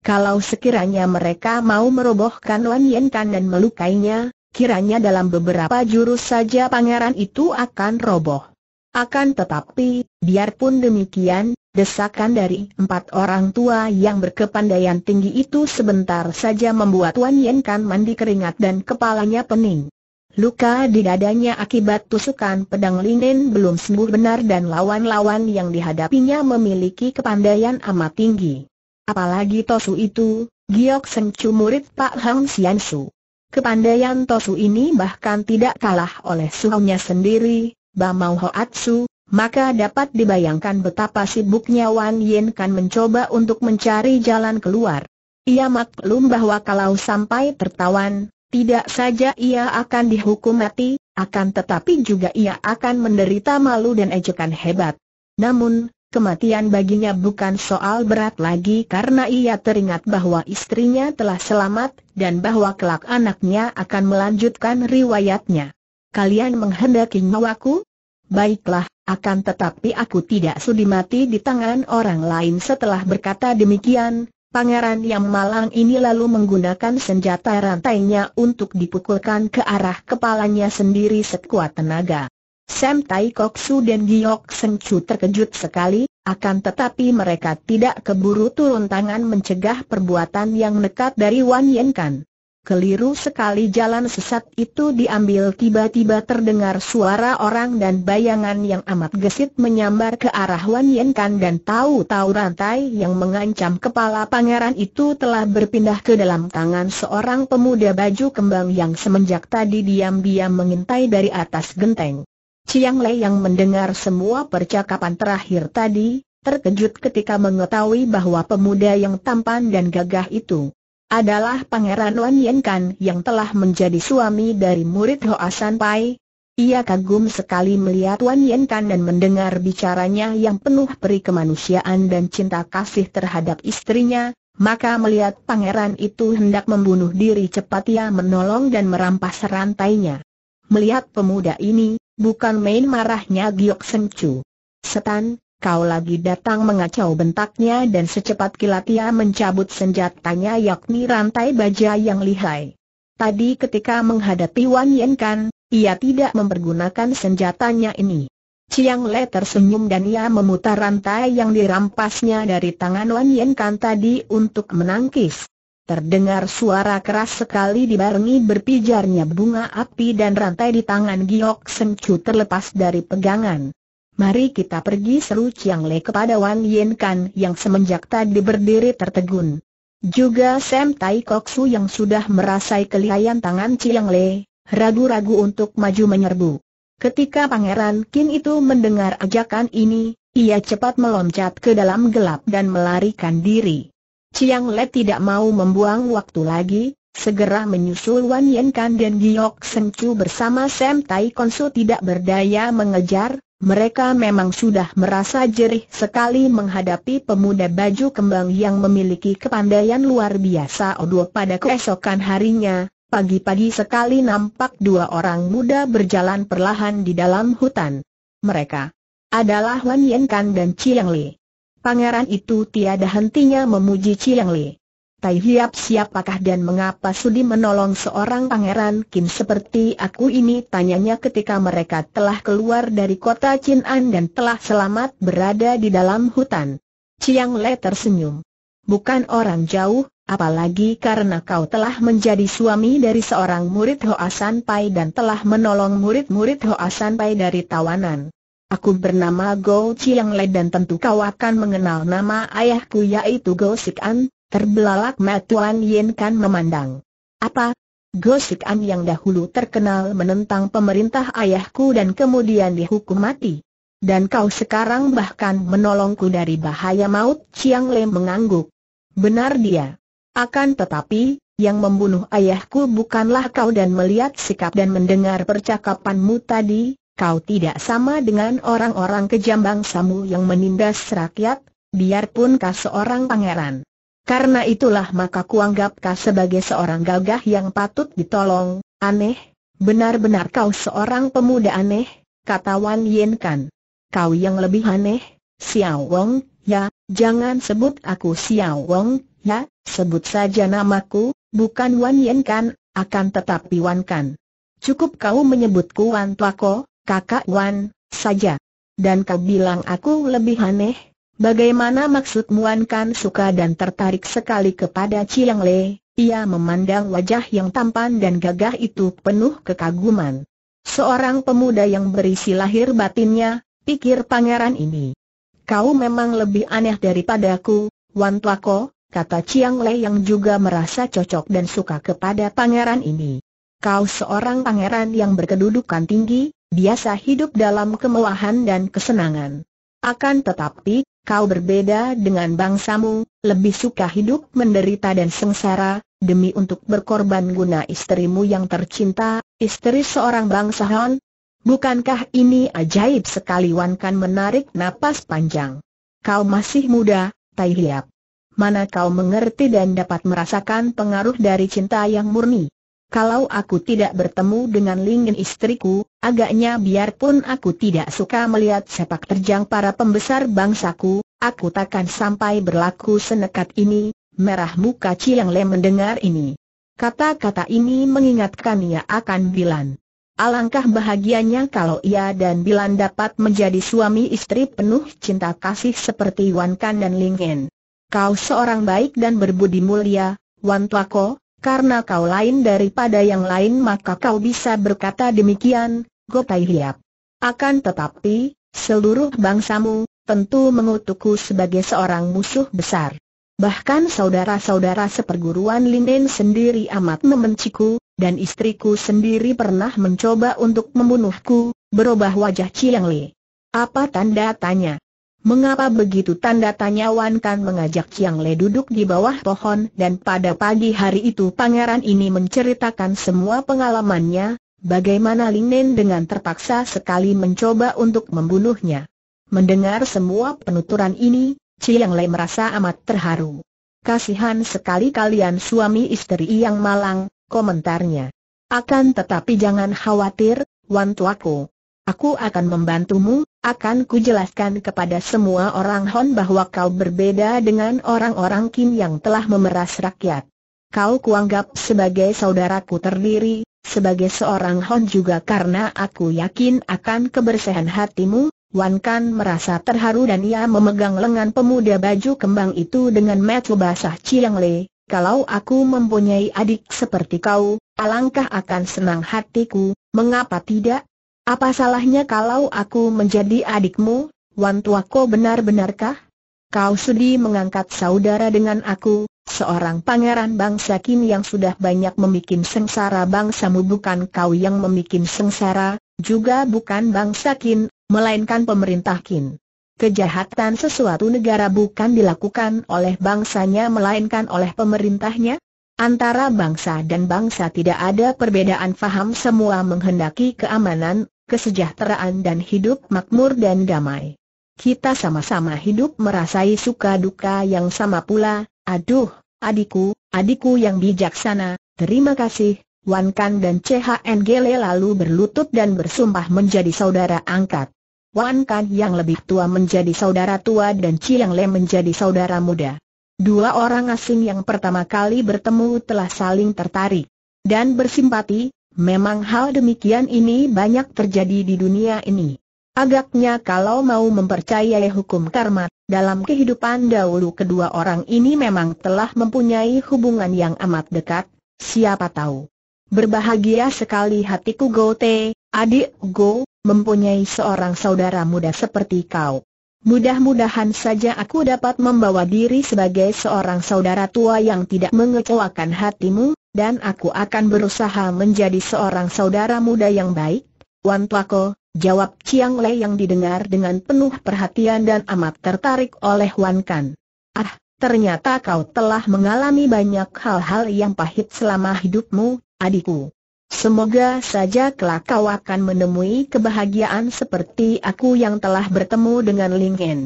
Kalau sekiranya mereka mau merobohkan Wan Yen Kan dan melukainya, kiranya dalam beberapa jurus saja pangeran itu akan roboh. Akan tetapi, biarpun demikian, desakan dari empat orang tua yang berkepandaian tinggi itu sebentar saja membuat Wan Yen Kan mandi keringat dan kepalanya pening. Luka di dadanya akibat tusukan pedang linen belum sembuh benar dan lawan-lawan yang dihadapinya memiliki kepandaian amat tinggi. Apalagi Tosu itu, Giok Sencu murid Pak Hang Sian Su. Kepandaian Tosu ini bahkan tidak kalah oleh suhunya sendiri, Bamau Hoatsu, maka dapat dibayangkan betapa sibuknya Wan Yen kan mencoba untuk mencari jalan keluar. Ia maklum bahwa kalau sampai tertawan, tidak saja ia akan dihukum mati, akan tetapi juga ia akan menderita malu dan ejekan hebat. Namun, kematian baginya bukan soal berat lagi karena ia teringat bahwa istrinya telah selamat dan bahwa kelak anaknya akan melanjutkan riwayatnya. Kalian menghendaki nyawaku? Baiklah, akan tetapi aku tidak sudi mati di tangan orang lain setelah berkata demikian, Pangeran yang malang ini lalu menggunakan senjata rantainya untuk dipukulkan ke arah kepalanya sendiri sekuat tenaga. Sam Tai Kok Su dan Giok Seng Chu terkejut sekali, akan tetapi mereka tidak keburu turun tangan mencegah perbuatan yang nekat dari Wan Yen Kan. Keliru sekali jalan sesat itu diambil tiba-tiba terdengar suara orang dan bayangan yang amat gesit menyambar ke arah Wan Yen Kan dan tahu-tahu rantai yang mengancam kepala pangeran itu telah berpindah ke dalam tangan seorang pemuda baju kembang yang semenjak tadi diam-diam mengintai dari atas genteng. Chiang Lei yang mendengar semua percakapan terakhir tadi, terkejut ketika mengetahui bahwa pemuda yang tampan dan gagah itu adalah Pangeran Wan Yen Kan yang telah menjadi suami dari murid Hoa San Pai. Ia kagum sekali melihat Wan Yen Kan dan mendengar bicaranya yang penuh peri kemanusiaan dan cinta kasih terhadap istrinya, maka melihat pangeran itu hendak membunuh diri cepat ia menolong dan merampas rantainya. Melihat pemuda ini, bukan main marahnya Giok Sencu. Setan, kau lagi datang mengacau bentaknya dan secepat kilat ia mencabut senjatanya yakni rantai baja yang lihai. Tadi ketika menghadapi Wan Yen Kan, ia tidak mempergunakan senjatanya ini. Chiang Le tersenyum dan ia memutar rantai yang dirampasnya dari tangan Wan Yen Kan tadi untuk menangkis. Terdengar suara keras sekali dibarengi berpijarnya bunga api dan rantai di tangan Giok Sengcu terlepas dari pegangan. Mari kita pergi seru Chiang Le kepada Wan Yen Kan yang semenjak tadi berdiri tertegun. Juga Sam Tai Kok Su yang sudah merasai kelihayan tangan Chiang Le, ragu-ragu untuk maju menyerbu. Ketika Pangeran Kin itu mendengar ajakan ini, ia cepat meloncat ke dalam gelap dan melarikan diri. Chiang Le tidak mau membuang waktu lagi, segera menyusul Wan Yen Kan dan Giok Seng Chu bersama Sam Tai Su tidak berdaya mengejar, mereka memang sudah merasa jerih sekali menghadapi pemuda baju kembang yang memiliki kepandaian luar biasa Odo pada keesokan harinya, pagi-pagi sekali nampak dua orang muda berjalan perlahan di dalam hutan. Mereka adalah Wan Yen Kan dan Chiang Li. Pangeran itu tiada hentinya memuji Chiang Li. Tai Hiap siapakah dan mengapa sudi menolong seorang pangeran Kim seperti aku ini tanyanya ketika mereka telah keluar dari kota Chin'an dan telah selamat berada di dalam hutan. Chiang Le tersenyum. Bukan orang jauh, apalagi karena kau telah menjadi suami dari seorang murid Hoa San Pai dan telah menolong murid-murid Hoa San Pai dari tawanan. Aku bernama Go Chiang Le dan tentu kau akan mengenal nama ayahku yaitu Go Sik An, Terbelalak Matuan Yen Kan memandang. Apa? Gosik An yang dahulu terkenal menentang pemerintah ayahku dan kemudian dihukum mati. Dan kau sekarang bahkan menolongku dari bahaya maut Chiang Le mengangguk. Benar dia. Akan tetapi, yang membunuh ayahku bukanlah kau dan melihat sikap dan mendengar percakapanmu tadi, kau tidak sama dengan orang-orang kejam samu yang menindas rakyat, biarpun kau seorang pangeran. Karena itulah maka kuanggap kau sebagai seorang gagah yang patut ditolong, aneh, benar-benar kau seorang pemuda aneh, kata Wan Yen Kan. Kau yang lebih aneh, Xiao Wong, ya, jangan sebut aku Xiao Wong, ya, sebut saja namaku, bukan Wan Yen Kan, akan tetapi Wan Kan. Cukup kau menyebutku Wan Tuako, kakak Wan, saja. Dan kau bilang aku lebih aneh, Bagaimana maksud Muan Kan suka dan tertarik sekali kepada Chiang Le? Ia memandang wajah yang tampan dan gagah itu penuh kekaguman. Seorang pemuda yang berisi lahir batinnya, pikir pangeran ini. Kau memang lebih aneh daripada aku, Wan Tuako, kata Chiang Le yang juga merasa cocok dan suka kepada pangeran ini. Kau seorang pangeran yang berkedudukan tinggi, biasa hidup dalam kemewahan dan kesenangan. Akan tetapi, kau berbeda dengan bangsamu, lebih suka hidup menderita dan sengsara, demi untuk berkorban guna istrimu yang tercinta, istri seorang bangsawan. Bukankah ini ajaib sekali Wan Kan menarik napas panjang? Kau masih muda, Tai Hiap. Mana kau mengerti dan dapat merasakan pengaruh dari cinta yang murni? Kalau aku tidak bertemu dengan lingin istriku, Agaknya biarpun aku tidak suka melihat sepak terjang para pembesar bangsaku, aku takkan sampai berlaku senekat ini, merah muka Chiang Le mendengar ini. Kata-kata ini mengingatkan ia akan Bilan. Alangkah bahagianya kalau ia dan Bilan dapat menjadi suami istri penuh cinta kasih seperti Wan Kan dan Ling En. Kau seorang baik dan berbudi mulia, Wan Tuako, karena kau lain daripada yang lain maka kau bisa berkata demikian, Gotai Hiap. Akan tetapi, seluruh bangsamu, tentu mengutukku sebagai seorang musuh besar. Bahkan saudara-saudara seperguruan Linden sendiri amat membenciku, dan istriku sendiri pernah mencoba untuk membunuhku, berubah wajah Chiang Li. Apa tanda tanya? Mengapa begitu tanda tanya Wan Kan mengajak Chiang Le duduk di bawah pohon dan pada pagi hari itu pangeran ini menceritakan semua pengalamannya, Bagaimana Linen dengan terpaksa sekali mencoba untuk membunuhnya? Mendengar semua penuturan ini, Chiang Lei merasa amat terharu. Kasihan sekali kalian suami istri yang malang, komentarnya. Akan tetapi jangan khawatir, Wan Tuaku. Aku akan membantumu, akan kujelaskan kepada semua orang Hon bahwa kau berbeda dengan orang-orang Kim yang telah memeras rakyat. Kau kuanggap sebagai saudaraku terdiri, sebagai seorang Hon juga karena aku yakin akan kebersihan hatimu, Wan Kan merasa terharu dan ia memegang lengan pemuda baju kembang itu dengan metu basah Chiang Le, kalau aku mempunyai adik seperti kau, alangkah akan senang hatiku, mengapa tidak? Apa salahnya kalau aku menjadi adikmu, Wan Tuako benar-benarkah? Kau sudi mengangkat saudara dengan aku, Seorang pangeran bangsa Qin yang sudah banyak membuat sengsara bangsamu bukan kau yang membuat sengsara, juga bukan bangsa Qin, melainkan pemerintah Qin. Kejahatan sesuatu negara bukan dilakukan oleh bangsanya melainkan oleh pemerintahnya. Antara bangsa dan bangsa tidak ada perbedaan faham semua menghendaki keamanan, kesejahteraan dan hidup makmur dan damai. Kita sama-sama hidup merasai suka duka yang sama pula, Aduh, adikku, adikku yang bijaksana, terima kasih, Wan Kan dan CHN Gele lalu berlutut dan bersumpah menjadi saudara angkat. Wan Kan yang lebih tua menjadi saudara tua dan Chiang Le menjadi saudara muda. Dua orang asing yang pertama kali bertemu telah saling tertarik dan bersimpati, memang hal demikian ini banyak terjadi di dunia ini. Agaknya kalau mau mempercayai hukum karma, dalam kehidupan dahulu kedua orang ini memang telah mempunyai hubungan yang amat dekat, siapa tahu. Berbahagia sekali hatiku go te, adik Go, mempunyai seorang saudara muda seperti kau. Mudah-mudahan saja aku dapat membawa diri sebagai seorang saudara tua yang tidak mengecewakan hatimu, dan aku akan berusaha menjadi seorang saudara muda yang baik. Wan Tuako, Jawab Chiang Lei yang didengar dengan penuh perhatian dan amat tertarik oleh Wan Kan. Ah, ternyata kau telah mengalami banyak hal-hal yang pahit selama hidupmu, adikku. Semoga saja kelak kau akan menemui kebahagiaan seperti aku yang telah bertemu dengan Ling En.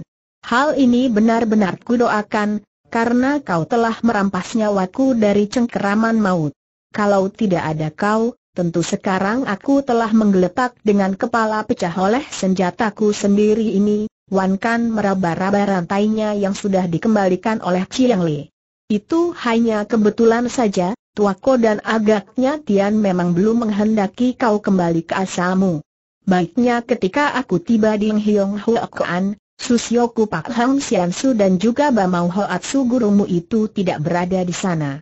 Hal ini benar-benar ku doakan, karena kau telah merampas nyawaku dari cengkeraman maut. Kalau tidak ada kau, tentu sekarang aku telah menggeletak dengan kepala pecah oleh senjataku sendiri ini, Wan Kan meraba-raba rantainya yang sudah dikembalikan oleh Chiang Li. Itu hanya kebetulan saja, tuako dan agaknya Tian memang belum menghendaki kau kembali ke asalmu. Baiknya ketika aku tiba di Hiong Huakuan, Susyoku Pak Hang Siansu dan juga Bamau Hoatsu gurumu itu tidak berada di sana.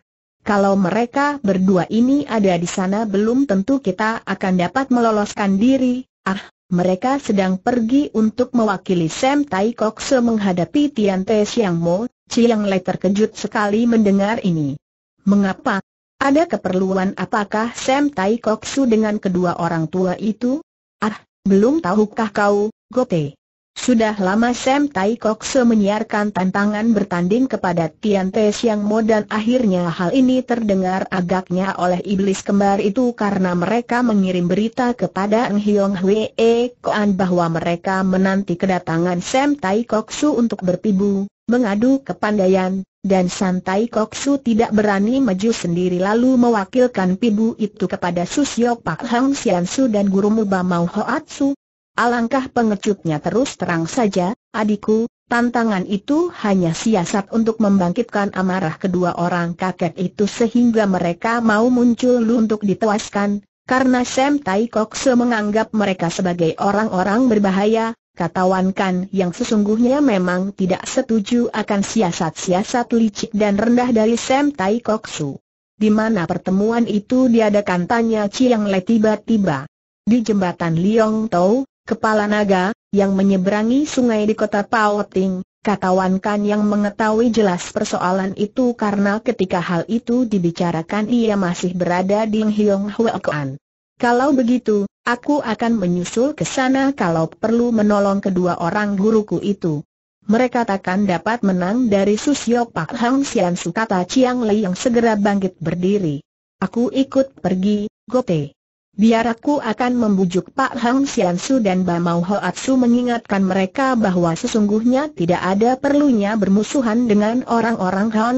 Kalau mereka berdua ini ada di sana belum tentu kita akan dapat meloloskan diri, ah, mereka sedang pergi untuk mewakili Sam Tai Kok Se menghadapi Tian Te Siang Mo, Chiang Lei terkejut sekali mendengar ini. Mengapa? Ada keperluan apakah Sam Tai Kok Su dengan kedua orang tua itu? Ah, belum tahukah kau, Gote? Sudah lama Sam Tai Se menyiarkan tantangan bertanding kepada Tian Te Siang Mo dan akhirnya hal ini terdengar agaknya oleh iblis kembar itu karena mereka mengirim berita kepada Eng Hiong Hwee Koan bahwa mereka menanti kedatangan Sam Tai Su untuk berpibu, mengadu kepandaian, dan Santai Su tidak berani maju sendiri lalu mewakilkan pibu itu kepada Susyok Pak Hang Sian Su dan guru Muba Mau Su. Alangkah pengecutnya terus terang saja, adikku, tantangan itu hanya siasat untuk membangkitkan amarah kedua orang kakek itu sehingga mereka mau muncul untuk ditewaskan, karena Sam Tai Kok se menganggap mereka sebagai orang-orang berbahaya, Kata Wan Kan yang sesungguhnya memang tidak setuju akan siasat-siasat licik dan rendah dari Sam Tai Kok su. Di mana pertemuan itu diadakan tanya Chiang Le tiba-tiba. Di jembatan Liong Tau, kepala naga, yang menyeberangi sungai di kota Paoting, Katawan Kan yang mengetahui jelas persoalan itu karena ketika hal itu dibicarakan ia masih berada di Hyong Huakuan. Kalau begitu, aku akan menyusul ke sana kalau perlu menolong kedua orang guruku itu. Mereka takkan dapat menang dari Susyok Pak Hang Sian Sukata Chiang Lei yang segera bangkit berdiri. Aku ikut pergi, Gote. Biar aku akan membujuk Pak Hang Xiansu dan Bamau Hoatsu mengingatkan mereka bahwa sesungguhnya tidak ada perlunya bermusuhan dengan orang-orang Han.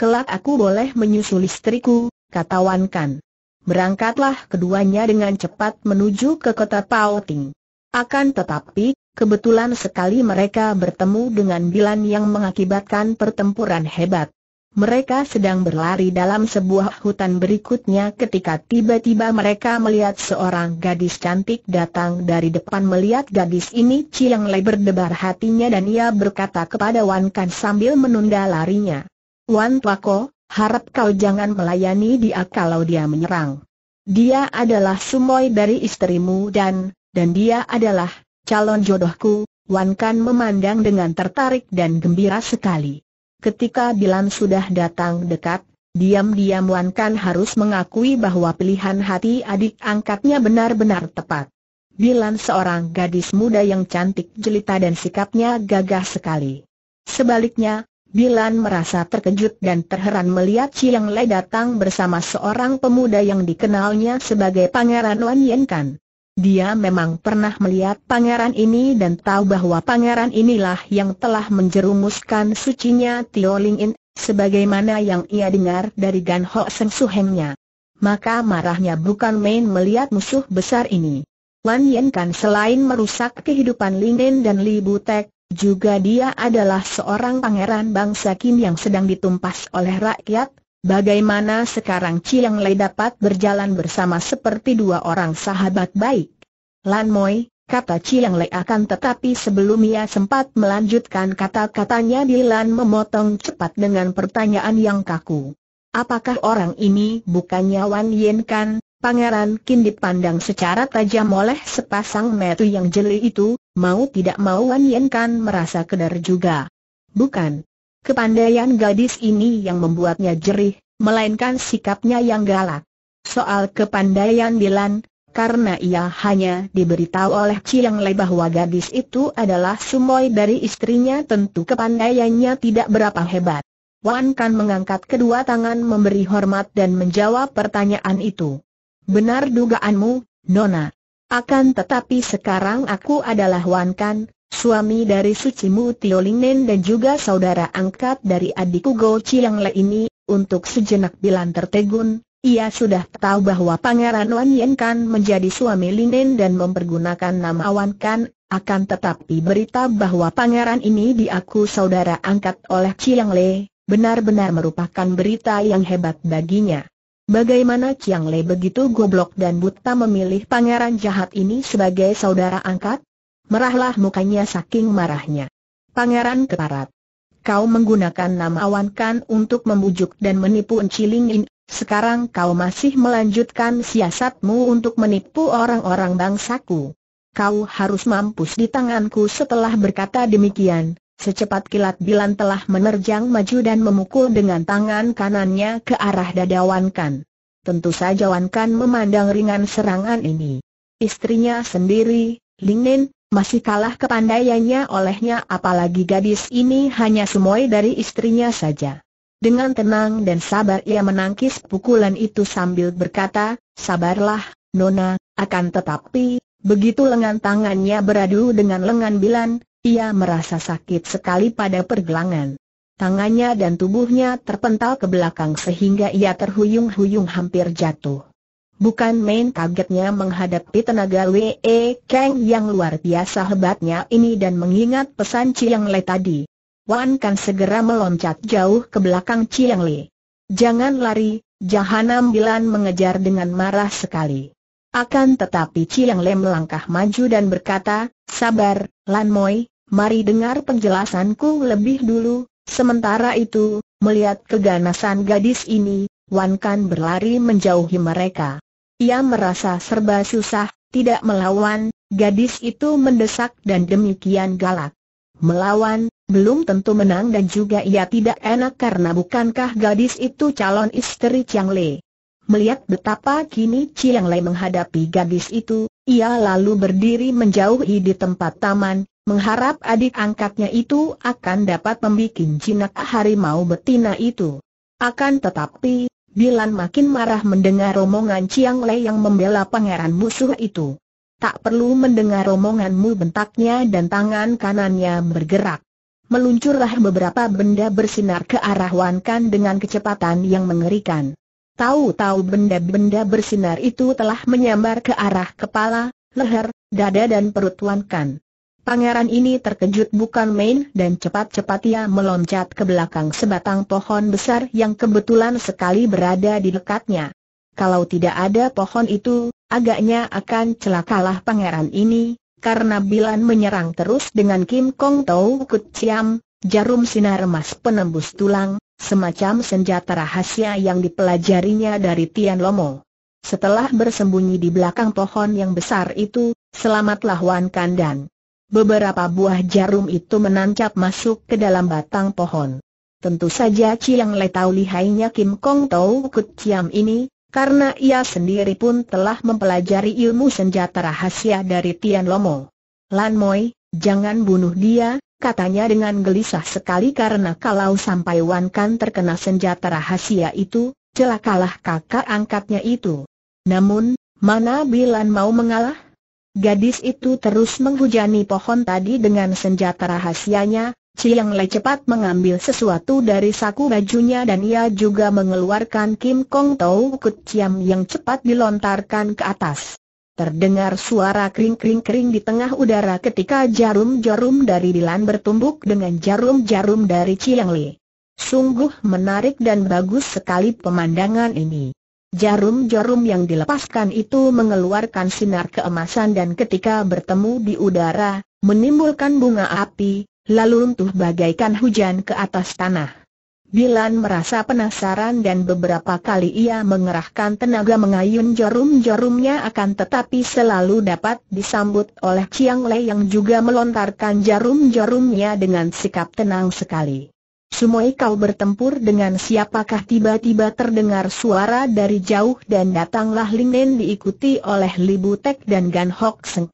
Kelak aku boleh menyusul istriku, kata Wan Kan. Berangkatlah keduanya dengan cepat menuju ke kota Pao Ting. Akan tetapi, kebetulan sekali mereka bertemu dengan Bilan yang mengakibatkan pertempuran hebat. Mereka sedang berlari dalam sebuah hutan berikutnya ketika tiba-tiba mereka melihat seorang gadis cantik datang dari depan melihat gadis ini Chiang Lei berdebar hatinya dan ia berkata kepada Wan Kan sambil menunda larinya. Wan Tuako, harap kau jangan melayani dia kalau dia menyerang. Dia adalah sumoy dari istrimu dan, dan dia adalah calon jodohku, Wan Kan memandang dengan tertarik dan gembira sekali ketika Bilan sudah datang dekat, diam-diam Wan Kan harus mengakui bahwa pilihan hati adik angkatnya benar-benar tepat. Bilan seorang gadis muda yang cantik jelita dan sikapnya gagah sekali. Sebaliknya, Bilan merasa terkejut dan terheran melihat Chiang Lei datang bersama seorang pemuda yang dikenalnya sebagai Pangeran Wan Yen Kan. Dia memang pernah melihat pangeran ini dan tahu bahwa pangeran inilah yang telah menjerumuskan sucinya Tio Ling In, sebagaimana yang ia dengar dari Gan Ho Seng Hengnya. Maka marahnya bukan main melihat musuh besar ini. Wan Yen Kan selain merusak kehidupan Ling In dan Li Butek, juga dia adalah seorang pangeran bangsa Kim yang sedang ditumpas oleh rakyat, Bagaimana sekarang Chiang Lei dapat berjalan bersama seperti dua orang sahabat baik? Lan Moi, kata Chiang Lei akan tetapi sebelum ia sempat melanjutkan kata-katanya di Lan memotong cepat dengan pertanyaan yang kaku. Apakah orang ini bukannya Wan Yen Kan? Pangeran Kin dipandang secara tajam oleh sepasang metu yang jeli itu, mau tidak mau Wan Yen Kan merasa kedar juga. Bukan, Kepandaian gadis ini yang membuatnya jerih, melainkan sikapnya yang galak. Soal kepandaian Dilan, karena ia hanya diberitahu oleh Ciang Lei bahwa gadis itu adalah sumoy dari istrinya tentu kepandaiannya tidak berapa hebat. Wan Kan mengangkat kedua tangan memberi hormat dan menjawab pertanyaan itu. Benar dugaanmu, Nona. Akan tetapi sekarang aku adalah Wan Kan, suami dari sucimu Tiolinen dan juga saudara angkat dari adikku Go Chiang Le ini, untuk sejenak bilang tertegun, ia sudah tahu bahwa Pangeran Wan Yen Kan menjadi suami Linen dan mempergunakan nama Wan Kan, akan tetapi berita bahwa pangeran ini diaku saudara angkat oleh Chiang Le, benar-benar merupakan berita yang hebat baginya. Bagaimana Chiang Le begitu goblok dan buta memilih pangeran jahat ini sebagai saudara angkat? Merahlah mukanya saking marahnya. Pangeran Keparat. Kau menggunakan nama Awankan untuk membujuk dan menipu Encilingin, sekarang kau masih melanjutkan siasatmu untuk menipu orang-orang bangsaku. Kau harus mampus di tanganku setelah berkata demikian. Secepat kilat Bilan telah menerjang maju dan memukul dengan tangan kanannya ke arah dada Wan Tentu saja Wan memandang ringan serangan ini. Istrinya sendiri, Lingin, masih kalah kepandaiannya olehnya apalagi gadis ini hanya semuai dari istrinya saja. Dengan tenang dan sabar ia menangkis pukulan itu sambil berkata, sabarlah, Nona, akan tetapi, begitu lengan tangannya beradu dengan lengan Bilan, ia merasa sakit sekali pada pergelangan. Tangannya dan tubuhnya terpental ke belakang sehingga ia terhuyung-huyung hampir jatuh. Bukan main kagetnya menghadapi tenaga Wee Kang yang luar biasa hebatnya ini dan mengingat pesan Chiang Le tadi. Wan Kan segera meloncat jauh ke belakang Chiang Le. Jangan lari, Jahanam Bilan mengejar dengan marah sekali. Akan tetapi Chiang Le melangkah maju dan berkata, sabar, Lan Moi, mari dengar penjelasanku lebih dulu. Sementara itu, melihat keganasan gadis ini, Wan Kan berlari menjauhi mereka. Ia merasa serba susah, tidak melawan, gadis itu mendesak dan demikian galak. Melawan, belum tentu menang dan juga ia tidak enak karena bukankah gadis itu calon istri Chiang Le. Melihat betapa kini Chiang Lei menghadapi gadis itu, ia lalu berdiri menjauhi di tempat taman, mengharap adik angkatnya itu akan dapat membuat jinak harimau betina itu. Akan tetapi, Bilan makin marah mendengar romongan Chiang Lei yang membela pangeran musuh itu. Tak perlu mendengar romonganmu bentaknya dan tangan kanannya bergerak. Meluncurlah beberapa benda bersinar ke arah Wan Kan dengan kecepatan yang mengerikan. Tahu-tahu benda-benda bersinar itu telah menyambar ke arah kepala, leher, dada dan perut Wan Kan. Pangeran ini terkejut bukan main dan cepat-cepat ia meloncat ke belakang sebatang pohon besar yang kebetulan sekali berada di dekatnya. Kalau tidak ada pohon itu, agaknya akan celakalah pangeran ini, karena Bilan menyerang terus dengan Kim Kong Tau Kut Siam, jarum sinar emas penembus tulang, semacam senjata rahasia yang dipelajarinya dari Tian Lomo. Setelah bersembunyi di belakang pohon yang besar itu, selamatlah Wan kandan. Beberapa buah jarum itu menancap masuk ke dalam batang pohon. Tentu saja Chiang Le tahu lihainya Kim Kong Tau Kut Chiam ini, karena ia sendiri pun telah mempelajari ilmu senjata rahasia dari Tian Lomo. Lan Moi, jangan bunuh dia, katanya dengan gelisah sekali karena kalau sampai Wan Kan terkena senjata rahasia itu, celakalah kakak angkatnya itu. Namun, mana Bilan mau mengalah? Gadis itu terus menghujani pohon tadi dengan senjata rahasianya, Chiang Le cepat mengambil sesuatu dari saku bajunya dan ia juga mengeluarkan Kim Kong Tau Kut Chiam yang cepat dilontarkan ke atas. Terdengar suara kering-kering-kering di tengah udara ketika jarum-jarum dari Dilan bertumbuk dengan jarum-jarum dari Chiang Le. Sungguh menarik dan bagus sekali pemandangan ini. Jarum-jarum yang dilepaskan itu mengeluarkan sinar keemasan dan ketika bertemu di udara, menimbulkan bunga api, lalu runtuh bagaikan hujan ke atas tanah. Bilan merasa penasaran dan beberapa kali ia mengerahkan tenaga mengayun jarum-jarumnya akan tetapi selalu dapat disambut oleh Chiang Lei yang juga melontarkan jarum-jarumnya dengan sikap tenang sekali. Semua kau bertempur dengan siapakah tiba-tiba terdengar suara dari jauh dan datanglah Ling Nen diikuti oleh Li Butek dan Gan Hok Seng.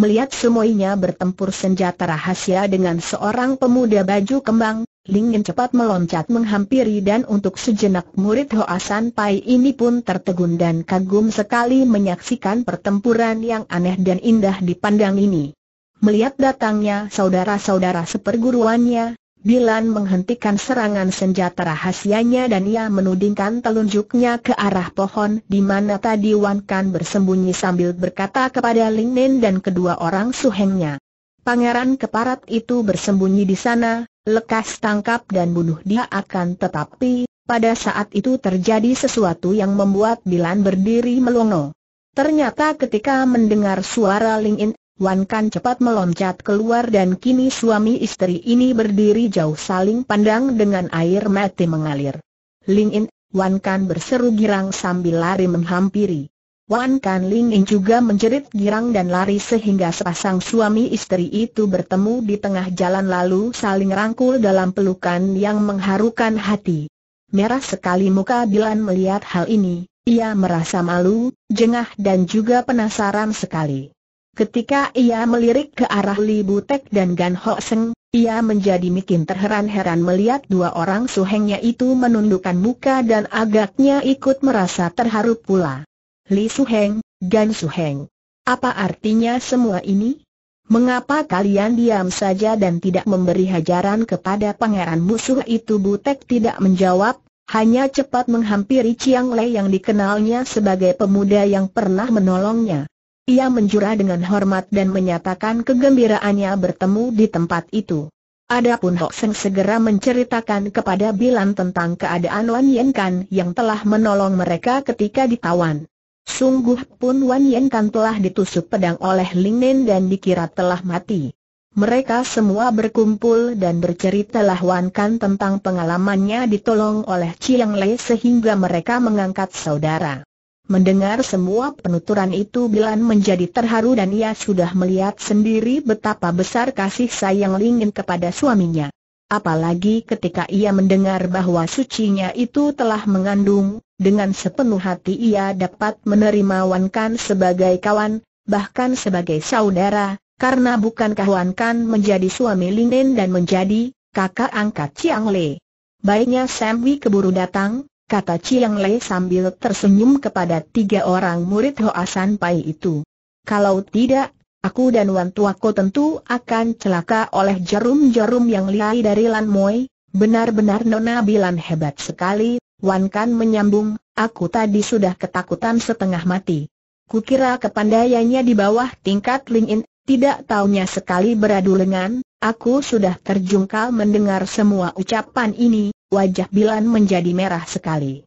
Melihat semuanya bertempur senjata rahasia dengan seorang pemuda baju kembang, Ling Nen cepat meloncat menghampiri dan untuk sejenak murid Hoasan Pai ini pun tertegun dan kagum sekali menyaksikan pertempuran yang aneh dan indah dipandang ini. Melihat datangnya saudara-saudara seperguruannya, Bilan menghentikan serangan senjata rahasianya dan ia menudingkan telunjuknya ke arah pohon di mana tadi Wan Kan bersembunyi sambil berkata kepada Ling Nen dan kedua orang suhengnya. Pangeran keparat itu bersembunyi di sana, lekas tangkap dan bunuh dia akan tetapi, pada saat itu terjadi sesuatu yang membuat Bilan berdiri melongo. Ternyata ketika mendengar suara Ling In, Wan Kan cepat meloncat keluar dan kini suami istri ini berdiri jauh saling pandang dengan air mati mengalir. Ling In, Wan Kan berseru girang sambil lari menghampiri. Wan Kan Ling In juga menjerit girang dan lari sehingga sepasang suami istri itu bertemu di tengah jalan lalu saling rangkul dalam pelukan yang mengharukan hati. Merah sekali muka Bilan melihat hal ini, ia merasa malu, jengah dan juga penasaran sekali. Ketika ia melirik ke arah Li Butek dan Gan Ho Seng, ia menjadi makin terheran-heran melihat dua orang suhengnya itu menundukkan muka dan agaknya ikut merasa terharu pula. Li Suheng, Gan Suheng. Apa artinya semua ini? Mengapa kalian diam saja dan tidak memberi hajaran kepada pangeran musuh itu? Butek tidak menjawab, hanya cepat menghampiri Chiang Lei yang dikenalnya sebagai pemuda yang pernah menolongnya. Ia menjura dengan hormat dan menyatakan kegembiraannya bertemu di tempat itu. Adapun Hok Seng segera menceritakan kepada Bilan tentang keadaan Wan Yen Kan yang telah menolong mereka ketika ditawan. Sungguh pun Wan Yen Kan telah ditusuk pedang oleh Ling Nen dan dikira telah mati. Mereka semua berkumpul dan berceritalah Wan Kan tentang pengalamannya ditolong oleh Chiang Lei sehingga mereka mengangkat saudara. Mendengar semua penuturan itu Bilan menjadi terharu dan ia sudah melihat sendiri betapa besar kasih sayang Lingin kepada suaminya. Apalagi ketika ia mendengar bahwa sucinya itu telah mengandung, dengan sepenuh hati ia dapat menerima Wan Kan sebagai kawan, bahkan sebagai saudara, karena bukankah Wan Kan menjadi suami Lingin dan menjadi kakak angkat Chiang Le. Baiknya Sam keburu datang, kata Chiang Lei sambil tersenyum kepada tiga orang murid Hoa San Pai itu. Kalau tidak, aku dan Wan Tuako tentu akan celaka oleh jarum-jarum yang lihai dari Lan Moi, benar-benar Nona Bilan hebat sekali, Wan Kan menyambung, aku tadi sudah ketakutan setengah mati. Kukira kepandaiannya di bawah tingkat Ling In, tidak taunya sekali beradu lengan, aku sudah terjungkal mendengar semua ucapan ini, Wajah Bilan menjadi merah sekali.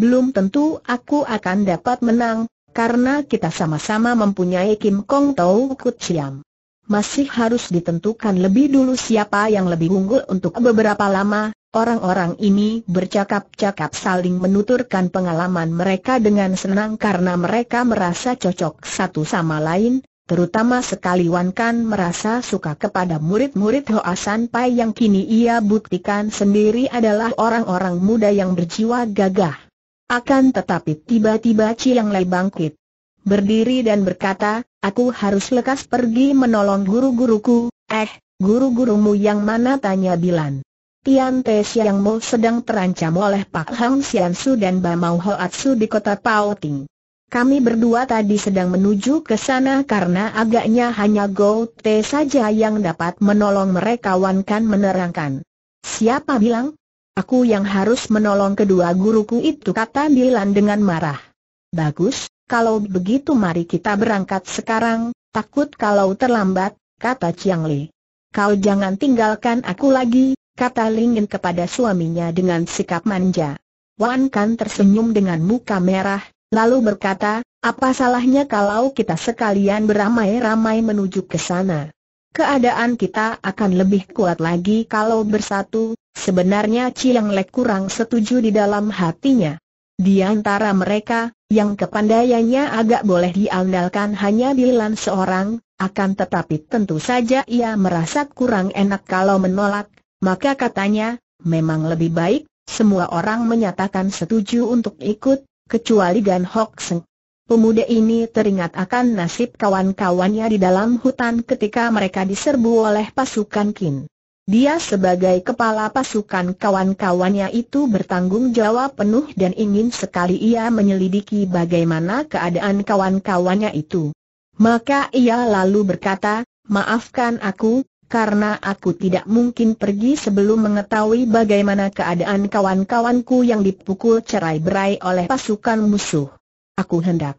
Belum tentu aku akan dapat menang, karena kita sama-sama mempunyai Kim Kong Tau Kut Siam. Masih harus ditentukan lebih dulu siapa yang lebih unggul untuk beberapa lama, orang-orang ini bercakap-cakap saling menuturkan pengalaman mereka dengan senang karena mereka merasa cocok satu sama lain, Terutama sekali Wan Kan merasa suka kepada murid-murid Hoa San Pai yang kini ia buktikan sendiri adalah orang-orang muda yang berjiwa gagah. Akan tetapi tiba-tiba Chiang Lei bangkit. Berdiri dan berkata, aku harus lekas pergi menolong guru-guruku, eh, guru-gurumu yang mana tanya Bilan. Tian Te Siang Mo sedang terancam oleh Pak Hang Sian Su dan Bamau Hoat Su di kota Pao Ting. Kami berdua tadi sedang menuju ke sana karena agaknya hanya Go Te saja yang dapat menolong mereka Wan Kan menerangkan. Siapa bilang? Aku yang harus menolong kedua guruku itu kata Dilan dengan marah. Bagus, kalau begitu mari kita berangkat sekarang, takut kalau terlambat, kata Chiang Li. Kau jangan tinggalkan aku lagi, kata Lingin kepada suaminya dengan sikap manja. Wan Kan tersenyum dengan muka merah, lalu berkata, apa salahnya kalau kita sekalian beramai-ramai menuju ke sana? Keadaan kita akan lebih kuat lagi kalau bersatu, sebenarnya Chiang Lek kurang setuju di dalam hatinya. Di antara mereka, yang kepandaiannya agak boleh diandalkan hanya bilan seorang, akan tetapi tentu saja ia merasa kurang enak kalau menolak, maka katanya, memang lebih baik, semua orang menyatakan setuju untuk ikut, kecuali Gan Hok Seng. Pemuda ini teringat akan nasib kawan-kawannya di dalam hutan ketika mereka diserbu oleh pasukan Kin. Dia sebagai kepala pasukan kawan-kawannya itu bertanggung jawab penuh dan ingin sekali ia menyelidiki bagaimana keadaan kawan-kawannya itu. Maka ia lalu berkata, maafkan aku, karena aku tidak mungkin pergi sebelum mengetahui bagaimana keadaan kawan-kawanku yang dipukul cerai-berai oleh pasukan musuh. Aku hendak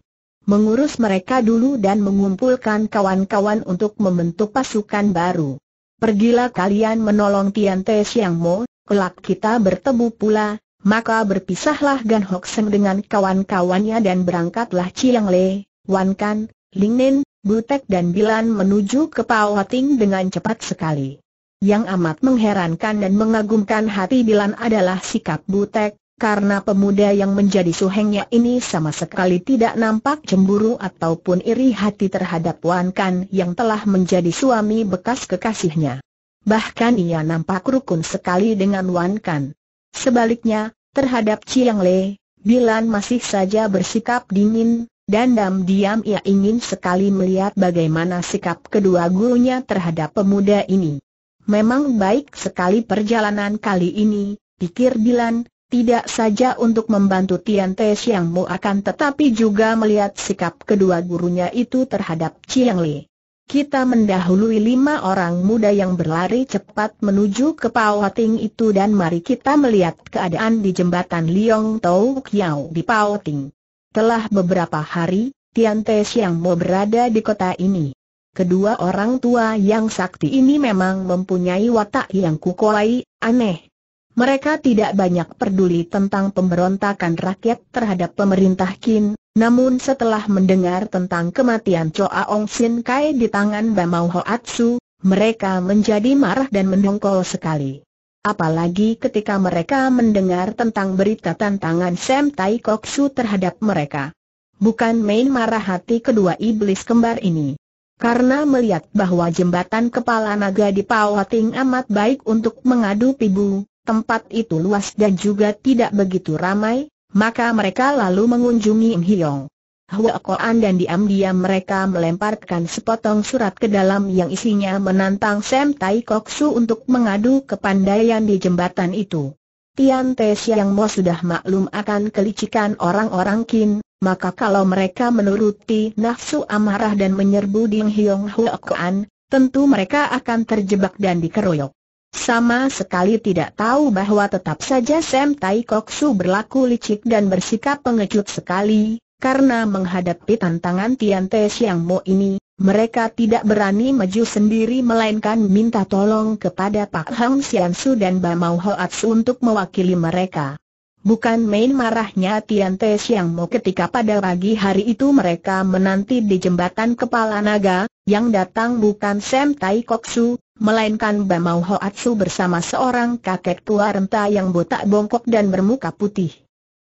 mengurus mereka dulu dan mengumpulkan kawan-kawan untuk membentuk pasukan baru. Pergilah kalian menolong Tian Te Siang Mo, kelak kita bertemu pula, maka berpisahlah Gan Hok Seng dengan kawan-kawannya dan berangkatlah Chiang Le, Wan Kan, Ling Nen, Butek dan Bilan menuju ke Pawating dengan cepat sekali. Yang amat mengherankan dan mengagumkan hati Bilan adalah sikap Butek, karena pemuda yang menjadi suhengnya ini sama sekali tidak nampak cemburu ataupun iri hati terhadap Wan Kan yang telah menjadi suami bekas kekasihnya. Bahkan ia nampak rukun sekali dengan Wan Kan. Sebaliknya, terhadap Chiang Le, Bilan masih saja bersikap dingin, dan diam-diam ia ingin sekali melihat bagaimana sikap kedua gurunya terhadap pemuda ini. Memang baik sekali perjalanan kali ini, pikir Dilan, tidak saja untuk membantu Tian Te Siang Mo akan tetapi juga melihat sikap kedua gurunya itu terhadap Chiang Li. Kita mendahului lima orang muda yang berlari cepat menuju ke Pao Ting itu dan mari kita melihat keadaan di jembatan Liong Tau Kiao di Pao Ting. Telah beberapa hari, Tian Te Siang Mo berada di kota ini. Kedua orang tua yang sakti ini memang mempunyai watak yang kukolai, aneh. Mereka tidak banyak peduli tentang pemberontakan rakyat terhadap pemerintah Qin, namun setelah mendengar tentang kematian Choa Ong Sin Kai di tangan Bamau Hoatsu, mereka menjadi marah dan mendongkol sekali. Apalagi ketika mereka mendengar tentang berita tantangan Sam Tai Kok Su terhadap mereka. Bukan main marah hati kedua iblis kembar ini. Karena melihat bahwa jembatan kepala naga di Pawating amat baik untuk mengadu pibu, tempat itu luas dan juga tidak begitu ramai, maka mereka lalu mengunjungi Im Hyong. Hwa Koan dan diam-diam mereka melemparkan sepotong surat ke dalam yang isinya menantang Sam Tai Kok Su untuk mengadu kepandaian di jembatan itu. Tian Te Siang Mo sudah maklum akan kelicikan orang-orang Kin, maka kalau mereka menuruti nafsu amarah dan menyerbu Ding Hiong Hwa Koan, tentu mereka akan terjebak dan dikeroyok. Sama sekali tidak tahu bahwa tetap saja Sam Tai Kok Su berlaku licik dan bersikap pengecut sekali, karena menghadapi tantangan Tian Te Siang Mo ini, mereka tidak berani maju sendiri melainkan minta tolong kepada Pak Hang Sian Su dan Bamau Su untuk mewakili mereka. Bukan main marahnya Tian Te Siang Mo ketika pada pagi hari itu mereka menanti di jembatan Kepala Naga, yang datang bukan Sam Tai Kok Su, melainkan Bamau Su bersama seorang kakek tua renta yang botak bongkok dan bermuka putih.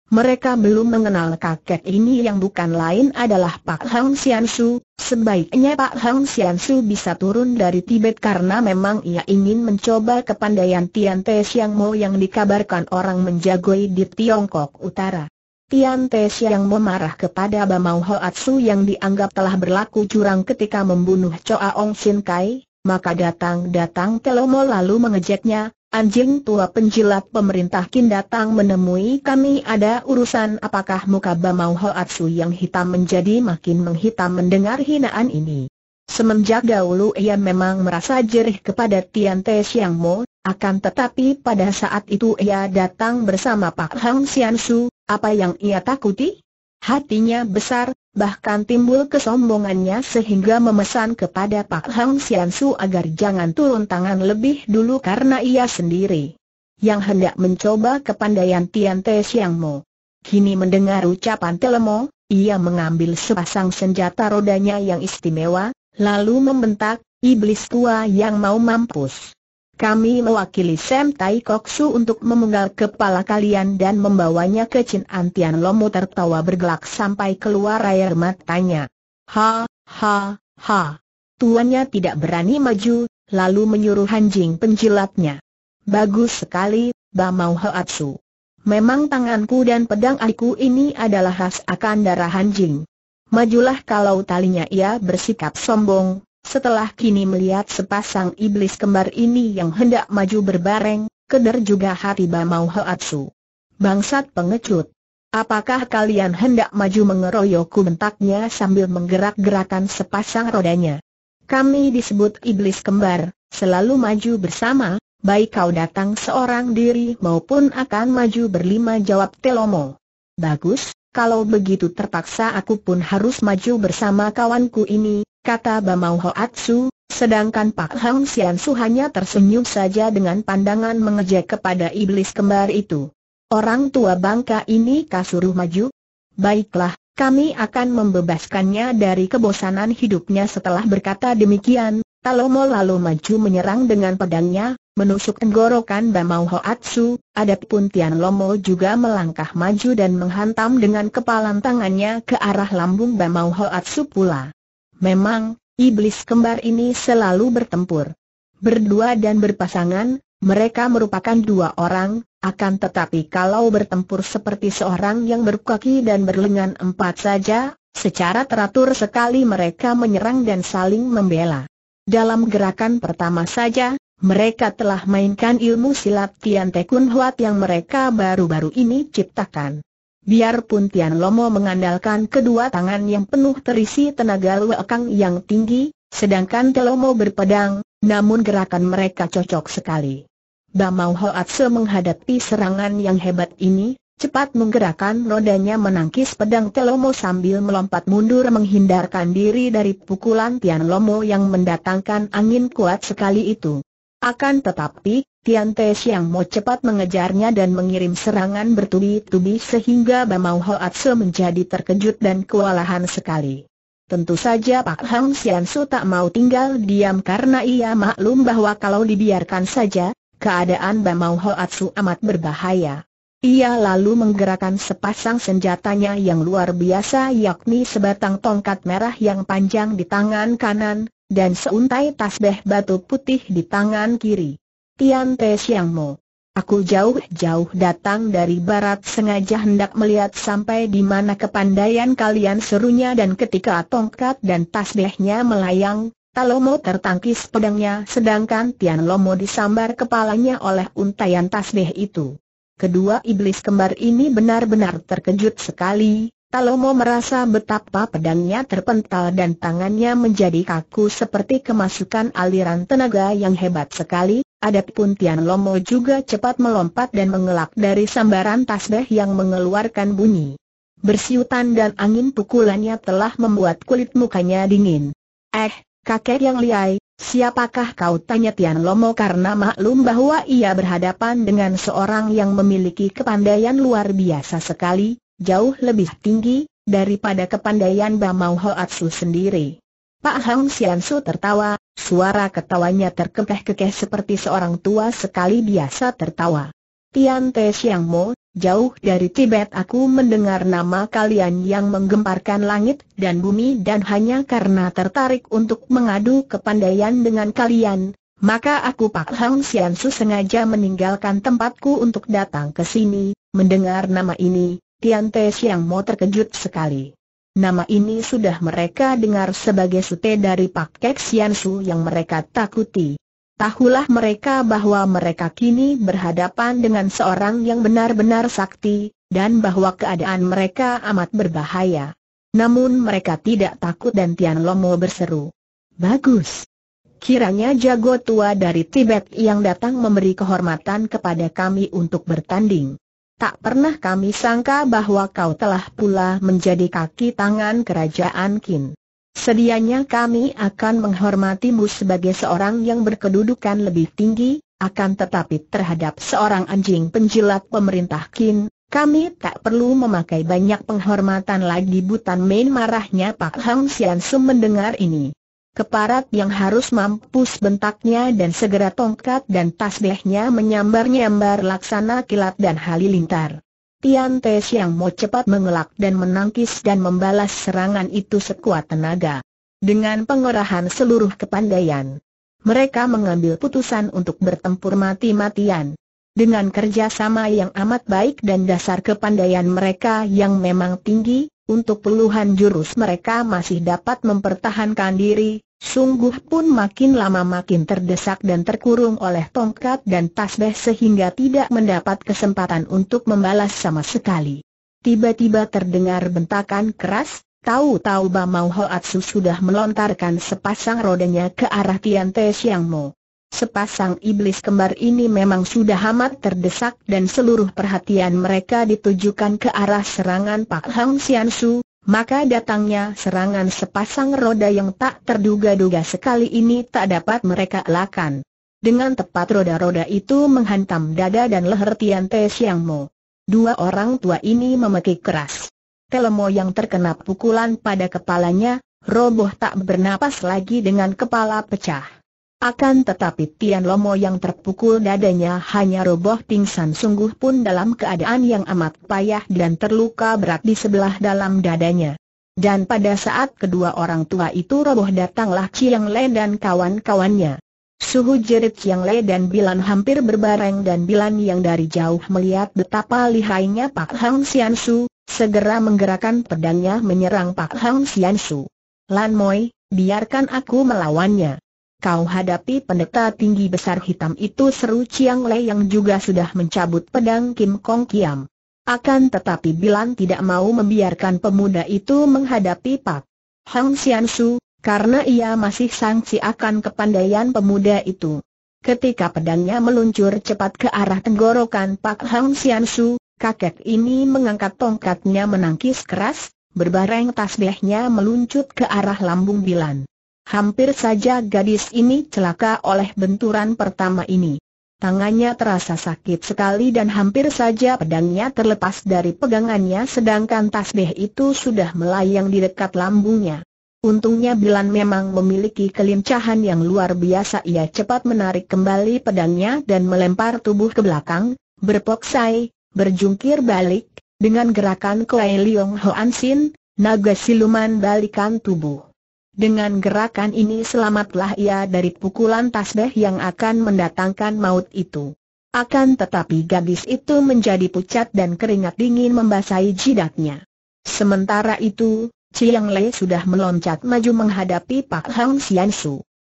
Mereka belum mengenal kakek ini yang bukan lain adalah Pak Hang Sian Sebaiknya Pak Hang Sian bisa turun dari Tibet karena memang ia ingin mencoba kepandaian Tian Te Xiang Mo yang dikabarkan orang menjagoi di Tiongkok Utara. Tian Te Xiang Mo marah kepada Bamau Su yang dianggap telah berlaku curang ketika membunuh Choa Ong Sin Kai, maka datang-datang Telomo lalu mengejeknya, Anjing tua penjilat pemerintah Kin datang menemui kami ada urusan apakah muka Bamau Hoatsu yang hitam menjadi makin menghitam mendengar hinaan ini. Semenjak dahulu ia memang merasa jerih kepada Tian Te Siang Mo, akan tetapi pada saat itu ia datang bersama Pak Hang Sian Su, apa yang ia takuti? Hatinya besar, bahkan timbul kesombongannya sehingga memesan kepada Pak Hang Sian Su agar jangan turun tangan lebih dulu karena ia sendiri yang hendak mencoba kepandaian Tian Te Siang Mo. Kini mendengar ucapan Telemo, ia mengambil sepasang senjata rodanya yang istimewa, lalu membentak, iblis tua yang mau mampus. Kami mewakili Sam Tai Su untuk memenggal kepala kalian dan membawanya ke Chin Antian Lomu tertawa bergelak sampai keluar air matanya. Ha, ha, ha. Tuannya tidak berani maju, lalu menyuruh anjing penjilatnya. Bagus sekali, Mau Bamau Hoatsu. Memang tanganku dan pedang aku ini adalah khas akan darah anjing. Majulah kalau talinya ia bersikap sombong, setelah kini melihat sepasang iblis kembar ini yang hendak maju berbareng, keder juga hati Bamau Hoatsu. Bangsat pengecut. Apakah kalian hendak maju mengeroyokku bentaknya sambil menggerak-gerakan sepasang rodanya? Kami disebut iblis kembar, selalu maju bersama, baik kau datang seorang diri maupun akan maju berlima jawab Telomo. Bagus, kalau begitu terpaksa aku pun harus maju bersama kawanku ini, kata Bamau Hoatsu, sedangkan Pak Hang Sian Su hanya tersenyum saja dengan pandangan mengejek kepada iblis kembar itu. Orang tua bangka ini kasuruh maju? Baiklah, kami akan membebaskannya dari kebosanan hidupnya setelah berkata demikian, Talomo lalu maju menyerang dengan pedangnya, menusuk tenggorokan Bamau Hoatsu, adapun Tian Lomo juga melangkah maju dan menghantam dengan kepalan tangannya ke arah lambung Bamau Hoatsu pula. Memang, iblis kembar ini selalu bertempur. Berdua dan berpasangan, mereka merupakan dua orang, akan tetapi kalau bertempur seperti seorang yang berkaki dan berlengan empat saja, secara teratur sekali mereka menyerang dan saling membela. Dalam gerakan pertama saja, mereka telah mainkan ilmu silat Tian Te Kun Huat yang mereka baru-baru ini ciptakan. Biarpun Tian Lomo mengandalkan kedua tangan yang penuh terisi tenaga luakang yang tinggi, sedangkan Telomo berpedang, namun gerakan mereka cocok sekali. Bamau Hoatse menghadapi serangan yang hebat ini, cepat menggerakkan rodanya menangkis pedang Telomo sambil melompat mundur menghindarkan diri dari pukulan Tian Lomo yang mendatangkan angin kuat sekali itu. Akan tetapi, Tian Te Siang Mo cepat mengejarnya dan mengirim serangan bertubi-tubi sehingga Bamau Atse menjadi terkejut dan kewalahan sekali. Tentu saja Pak Hang Sian Su tak mau tinggal diam karena ia maklum bahwa kalau dibiarkan saja, keadaan Bamau Atsu amat berbahaya. Ia lalu menggerakkan sepasang senjatanya yang luar biasa yakni sebatang tongkat merah yang panjang di tangan kanan, dan seuntai tasbeh batu putih di tangan kiri. Tian Te Siang Mo. Aku jauh-jauh datang dari barat sengaja hendak melihat sampai di mana kepandaian kalian serunya dan ketika tongkat dan tasbihnya melayang, Talomo tertangkis pedangnya sedangkan Tian Lomo disambar kepalanya oleh untayan tasbih itu. Kedua iblis kembar ini benar-benar terkejut sekali, Talomo merasa betapa pedangnya terpental dan tangannya menjadi kaku seperti kemasukan aliran tenaga yang hebat sekali, adapun Tian Lomo juga cepat melompat dan mengelak dari sambaran tasbeh yang mengeluarkan bunyi. Bersiutan dan angin pukulannya telah membuat kulit mukanya dingin. Eh, kakek yang liai, siapakah kau tanya Tian Lomo karena maklum bahwa ia berhadapan dengan seorang yang memiliki kepandaian luar biasa sekali, jauh lebih tinggi, daripada kepandaian Bamau Hoatsu sendiri. Pak Hang Siansu tertawa, suara ketawanya terkekeh-kekeh seperti seorang tua sekali biasa tertawa. Tian Te Siang Mo, jauh dari Tibet aku mendengar nama kalian yang menggemparkan langit dan bumi dan hanya karena tertarik untuk mengadu kepandaian dengan kalian, maka aku Pak Hang Siansu sengaja meninggalkan tempatku untuk datang ke sini, mendengar nama ini, Tian Te Siang Mo terkejut sekali. Nama ini sudah mereka dengar sebagai sute dari Pak Kek Sian Su yang mereka takuti. Tahulah mereka bahwa mereka kini berhadapan dengan seorang yang benar-benar sakti, dan bahwa keadaan mereka amat berbahaya. Namun mereka tidak takut dan Tian Lomo berseru. Bagus. Kiranya jago tua dari Tibet yang datang memberi kehormatan kepada kami untuk bertanding tak pernah kami sangka bahwa kau telah pula menjadi kaki tangan kerajaan Qin. Sedianya kami akan menghormatimu sebagai seorang yang berkedudukan lebih tinggi, akan tetapi terhadap seorang anjing penjilat pemerintah Qin, kami tak perlu memakai banyak penghormatan lagi Butan Main marahnya Pak Hang Sian Sum mendengar ini. Keparat yang harus mampus bentaknya dan segera tongkat dan tasbihnya menyambar-nyambar laksana kilat dan halilintar. Tian Te Siang Mo cepat mengelak dan menangkis dan membalas serangan itu sekuat tenaga. Dengan pengorahan seluruh kepandaian, mereka mengambil putusan untuk bertempur mati-matian. Dengan kerjasama yang amat baik dan dasar kepandaian mereka yang memang tinggi, untuk puluhan jurus mereka masih dapat mempertahankan diri, Sungguh pun makin lama makin terdesak dan terkurung oleh tongkat dan tasbih sehingga tidak mendapat kesempatan untuk membalas sama sekali. Tiba-tiba terdengar bentakan keras, tahu-tahu Bamau Hoatsu sudah melontarkan sepasang rodanya ke arah Tian Te Siang Mo. Sepasang iblis kembar ini memang sudah amat terdesak dan seluruh perhatian mereka ditujukan ke arah serangan Pak Hang Sian Su, maka datangnya serangan sepasang roda yang tak terduga-duga sekali ini tak dapat mereka elakkan. Dengan tepat roda-roda itu menghantam dada dan leher Tian Te Siang Mo. Dua orang tua ini memekik keras. Telemo yang terkena pukulan pada kepalanya, roboh tak bernapas lagi dengan kepala pecah. Akan tetapi Tian Lomo yang terpukul dadanya hanya roboh pingsan sungguh pun dalam keadaan yang amat payah dan terluka berat di sebelah dalam dadanya. Dan pada saat kedua orang tua itu roboh datanglah Chiang Le dan kawan-kawannya. Suhu jerit Chiang Le dan Bilan hampir berbareng dan Bilan yang dari jauh melihat betapa lihainya Pak Hang Sian Su, segera menggerakkan pedangnya menyerang Pak Hang Sian Su. Lan Moi, biarkan aku melawannya kau hadapi pendeta tinggi besar hitam itu seru Chiang Lei yang juga sudah mencabut pedang Kim Kong Kiam. Akan tetapi Bilan tidak mau membiarkan pemuda itu menghadapi Pak Hang Sian Su, karena ia masih sangsi akan kepandaian pemuda itu. Ketika pedangnya meluncur cepat ke arah tenggorokan Pak Hang Sian Su, kakek ini mengangkat tongkatnya menangkis keras, berbareng tasbihnya meluncut ke arah lambung Bilan. Hampir saja gadis ini celaka oleh benturan pertama ini. Tangannya terasa sakit sekali dan hampir saja pedangnya terlepas dari pegangannya sedangkan tasbih itu sudah melayang di dekat lambungnya. Untungnya Bilan memang memiliki kelincahan yang luar biasa ia cepat menarik kembali pedangnya dan melempar tubuh ke belakang, berpoksai, berjungkir balik, dengan gerakan Kuei Liong Hoan Sin, naga siluman balikan tubuh. Dengan gerakan ini selamatlah ia dari pukulan tasbih yang akan mendatangkan maut itu. Akan tetapi gadis itu menjadi pucat dan keringat dingin membasahi jidatnya. Sementara itu, Chiang Lei sudah meloncat maju menghadapi Pak Hang Sian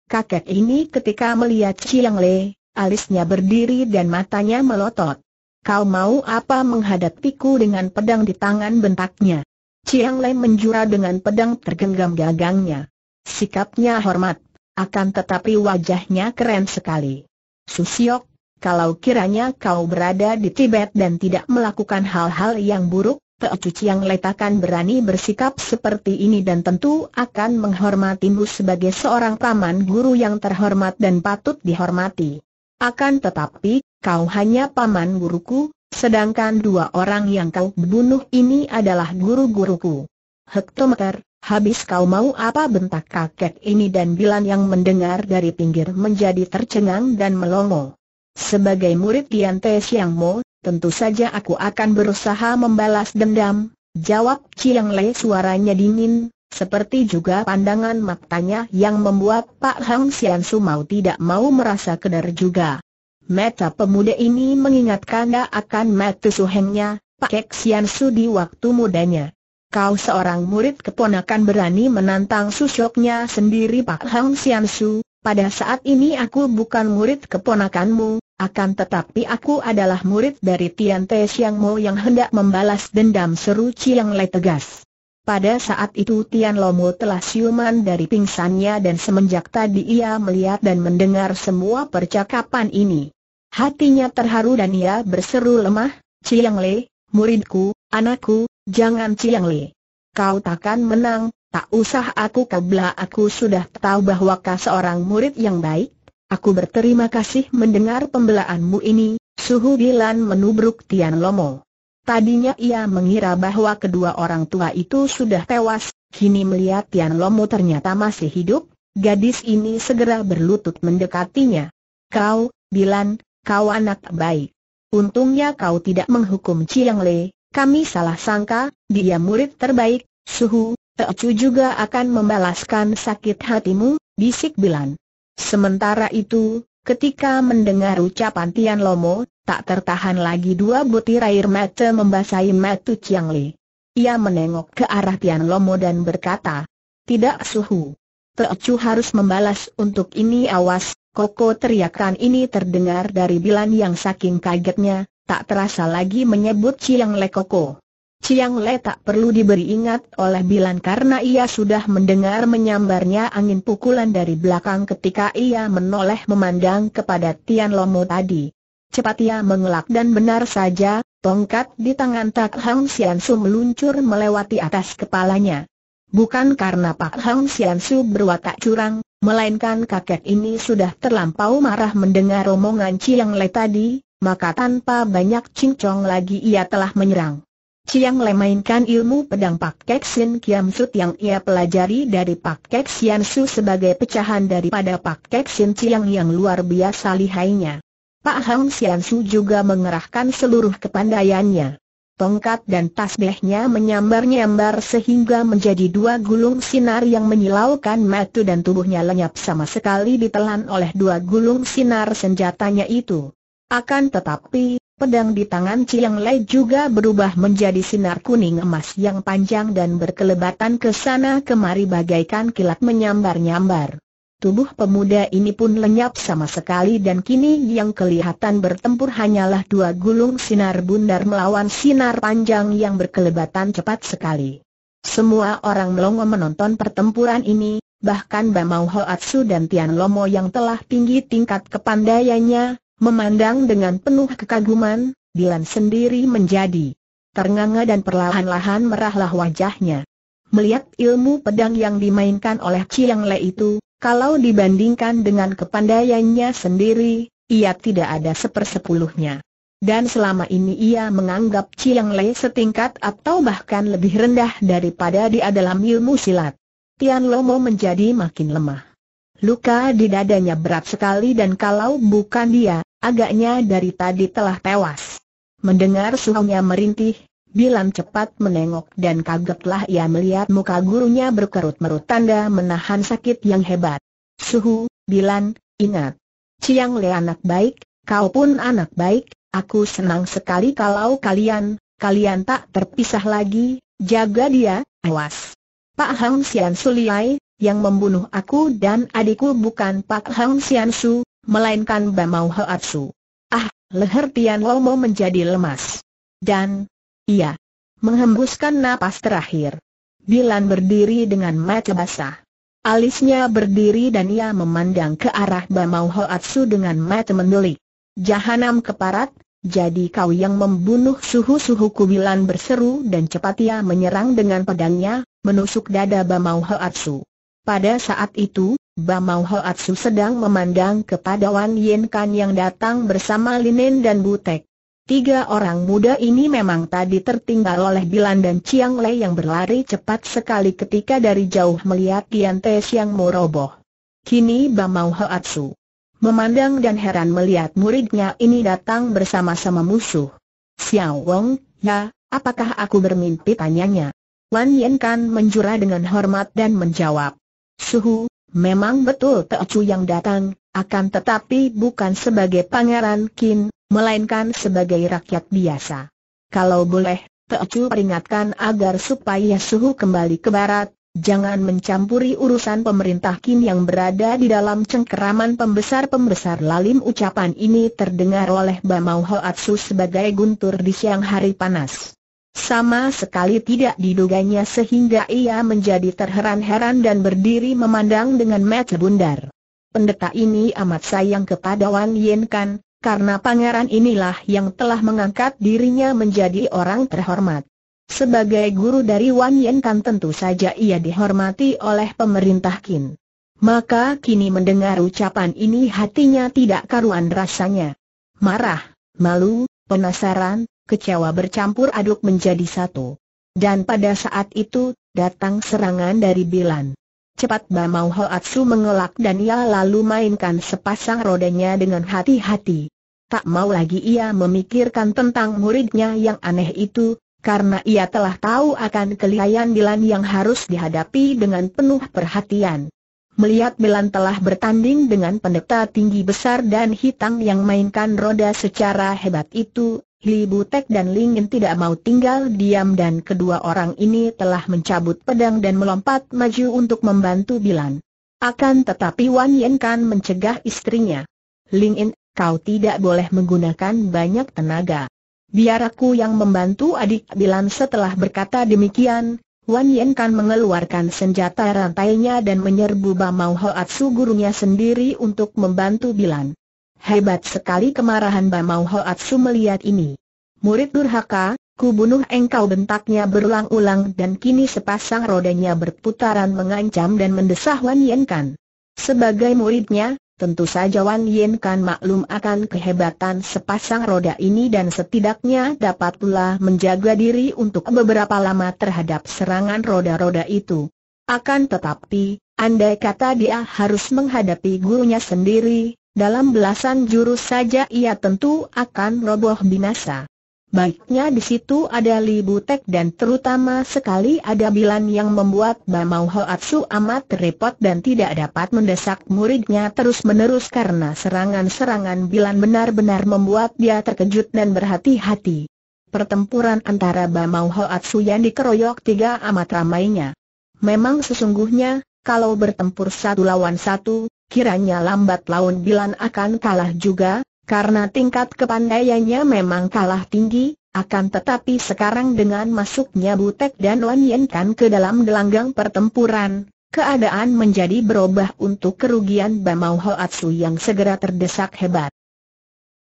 Kakek ini ketika melihat Chiang Lei, alisnya berdiri dan matanya melotot. Kau mau apa menghadapiku dengan pedang di tangan bentaknya? Chiang Lei menjura dengan pedang tergenggam gagangnya. Sikapnya hormat, akan tetapi wajahnya keren sekali. Susiok, kalau kiranya kau berada di Tibet dan tidak melakukan hal-hal yang buruk, Cuci yang letakan berani bersikap seperti ini dan tentu akan menghormatimu sebagai seorang paman guru yang terhormat dan patut dihormati. Akan tetapi, kau hanya paman guruku, sedangkan dua orang yang kau bunuh ini adalah guru-guruku. Hektometer, Habis kau mau apa bentak kakek ini dan Bilan yang mendengar dari pinggir menjadi tercengang dan melongo. Sebagai murid Te Siang Mo, tentu saja aku akan berusaha membalas dendam, jawab Chiang Le suaranya dingin, seperti juga pandangan matanya yang membuat Pak Hang Sian Su mau tidak mau merasa kedar juga. Mata pemuda ini mengingatkan dia akan mati suhengnya, Pak Kek Sian Su di waktu mudanya. Kau seorang murid keponakan berani menantang susoknya sendiri Pak Hang Sian Su, pada saat ini aku bukan murid keponakanmu, akan tetapi aku adalah murid dari Tian Te Siang Mo yang hendak membalas dendam seru Chiang Lai tegas. Pada saat itu Tian Lomo telah siuman dari pingsannya dan semenjak tadi ia melihat dan mendengar semua percakapan ini. Hatinya terharu dan ia berseru lemah, Chiang Le, muridku, anakku, Jangan Ciang Li. Kau takkan menang, tak usah aku kabla aku sudah tahu bahwa kau seorang murid yang baik. Aku berterima kasih mendengar pembelaanmu ini, Suhu Bilan menubruk Tian Lomo. Tadinya ia mengira bahwa kedua orang tua itu sudah tewas, kini melihat Tian Lomo ternyata masih hidup, gadis ini segera berlutut mendekatinya. Kau, Bilan, kau anak baik. Untungnya kau tidak menghukum Ciang Le, kami salah sangka, dia murid terbaik, suhu, Teocu juga akan membalaskan sakit hatimu, bisik Bilan. Sementara itu, ketika mendengar ucapan Tian Lomo, tak tertahan lagi dua butir air mata membasahi mata Chiang Li. Ia menengok ke arah Tian Lomo dan berkata, Tidak suhu. Teocu harus membalas untuk ini awas, koko teriakan ini terdengar dari Bilan yang saking kagetnya, tak terasa lagi menyebut Chiang Le Koko. Chiang Le tak perlu diberi ingat oleh Bilan karena ia sudah mendengar menyambarnya angin pukulan dari belakang ketika ia menoleh memandang kepada Tian Lomo tadi. Cepat ia mengelak dan benar saja, tongkat di tangan Tak Hang Sian Su meluncur melewati atas kepalanya. Bukan karena Pak Hang Sian Su berwatak curang, melainkan kakek ini sudah terlampau marah mendengar omongan Chiang Le tadi, maka tanpa banyak cincong lagi ia telah menyerang. Ciang Le mainkan ilmu pedang Pak Kek Kiam Sut yang ia pelajari dari Pak Kek Su sebagai pecahan daripada Pak Kek Sin Chiang yang luar biasa lihainya. Pak Hang Sian Su juga mengerahkan seluruh kepandaiannya. Tongkat dan tasbihnya menyambar-nyambar sehingga menjadi dua gulung sinar yang menyilaukan matu dan tubuhnya lenyap sama sekali ditelan oleh dua gulung sinar senjatanya itu. Akan tetapi, pedang di tangan Chiang Lei juga berubah menjadi sinar kuning emas yang panjang dan berkelebatan ke sana kemari bagaikan kilat menyambar-nyambar. Tubuh pemuda ini pun lenyap sama sekali dan kini yang kelihatan bertempur hanyalah dua gulung sinar bundar melawan sinar panjang yang berkelebatan cepat sekali. Semua orang melongo menonton pertempuran ini, bahkan Bamau Hoatsu dan Tian Lomo yang telah tinggi tingkat kepandaiannya, Memandang dengan penuh kekaguman, Dilan sendiri menjadi ternganga dan perlahan-lahan merahlah wajahnya. Melihat ilmu pedang yang dimainkan oleh Chiang Le itu, kalau dibandingkan dengan kepandaiannya sendiri, ia tidak ada sepersepuluhnya. Dan selama ini ia menganggap Chiang Lei setingkat atau bahkan lebih rendah daripada dia dalam ilmu silat. Tian Lomo menjadi makin lemah. Luka di dadanya berat sekali dan kalau bukan dia, agaknya dari tadi telah tewas. Mendengar suhunya merintih, Bilam cepat menengok dan kagetlah ia melihat muka gurunya berkerut-merut tanda menahan sakit yang hebat. Suhu, Bilan, ingat. Ciang Le anak baik, kau pun anak baik, aku senang sekali kalau kalian, kalian tak terpisah lagi, jaga dia, awas. Pak Hang Sian Suliai, yang membunuh aku dan adikku bukan Pak Hang Sian Su, melainkan Bamau Hoat Su. Ah, leher Tian Lomo menjadi lemas. Dan, iya, menghembuskan napas terakhir. Bilan berdiri dengan mata basah. Alisnya berdiri dan ia memandang ke arah Bamau Su dengan mata mendelik. Jahanam keparat, jadi kau yang membunuh suhu-suhu kubilan berseru dan cepat ia menyerang dengan pedangnya, menusuk dada Bamau Su. Pada saat itu, Bamau Hoatsu sedang memandang kepada Wan Yen Kan yang datang bersama Linen dan Butek. Tiga orang muda ini memang tadi tertinggal oleh Bilan dan Chiang Lei yang berlari cepat sekali ketika dari jauh melihat Kian Te Siang meroboh. Kini Bamau Hoatsu memandang dan heran melihat muridnya ini datang bersama-sama musuh. Xiao Wong, ya, apakah aku bermimpi tanyanya? Wan Yen Kan menjura dengan hormat dan menjawab. Suhu, memang betul Teocu yang datang, akan tetapi bukan sebagai pangeran Kin, melainkan sebagai rakyat biasa. Kalau boleh, Teocu peringatkan agar supaya Suhu kembali ke barat, jangan mencampuri urusan pemerintah Kin yang berada di dalam cengkeraman pembesar-pembesar lalim ucapan ini terdengar oleh Bamau Hoatsu sebagai guntur di siang hari panas. Sama sekali tidak diduganya sehingga ia menjadi terheran-heran dan berdiri memandang dengan mata bundar. Pendeta ini amat sayang kepada Wan Yen Kan, karena pangeran inilah yang telah mengangkat dirinya menjadi orang terhormat. Sebagai guru dari Wan Yen Kan tentu saja ia dihormati oleh pemerintah Kin. Maka kini mendengar ucapan ini hatinya tidak karuan rasanya. Marah, malu, penasaran, kecewa bercampur aduk menjadi satu. Dan pada saat itu, datang serangan dari Bilan. Cepat Bamau Hoatsu mengelak dan ia lalu mainkan sepasang rodanya dengan hati-hati. Tak mau lagi ia memikirkan tentang muridnya yang aneh itu, karena ia telah tahu akan kelihayan Bilan yang harus dihadapi dengan penuh perhatian. Melihat Bilan telah bertanding dengan pendeta tinggi besar dan hitam yang mainkan roda secara hebat itu, Li Butek dan Lingin tidak mau tinggal diam dan kedua orang ini telah mencabut pedang dan melompat maju untuk membantu Bilan. Akan tetapi Wan Yen Kan mencegah istrinya. Lingin, kau tidak boleh menggunakan banyak tenaga. Biar aku yang membantu adik Bilan setelah berkata demikian, Wan Yen Kan mengeluarkan senjata rantainya dan menyerbu Bamau Hoatsu gurunya sendiri untuk membantu Bilan. Hebat sekali kemarahan Bamau Hoatsu melihat ini. Murid durhaka, ku bunuh engkau bentaknya berulang-ulang dan kini sepasang rodanya berputaran mengancam dan mendesah Wan Yen Kan. Sebagai muridnya, tentu saja Wan Yen Kan maklum akan kehebatan sepasang roda ini dan setidaknya dapat pula menjaga diri untuk beberapa lama terhadap serangan roda-roda itu. Akan tetapi, andai kata dia harus menghadapi gurunya sendiri, dalam belasan jurus saja ia tentu akan roboh binasa. Baiknya di situ ada Li Butek dan terutama sekali ada Bilan yang membuat Bamau Hoatsu amat repot dan tidak dapat mendesak muridnya terus-menerus karena serangan-serangan Bilan benar-benar membuat dia terkejut dan berhati-hati. Pertempuran antara Bamau Hoatsu yang dikeroyok tiga amat ramainya. Memang sesungguhnya, kalau bertempur satu lawan satu, kiranya lambat laun Bilan akan kalah juga, karena tingkat kepandaiannya memang kalah tinggi, akan tetapi sekarang dengan masuknya Butek dan Wan Yen Kan ke dalam gelanggang pertempuran, keadaan menjadi berubah untuk kerugian Bamau Hoatsu yang segera terdesak hebat.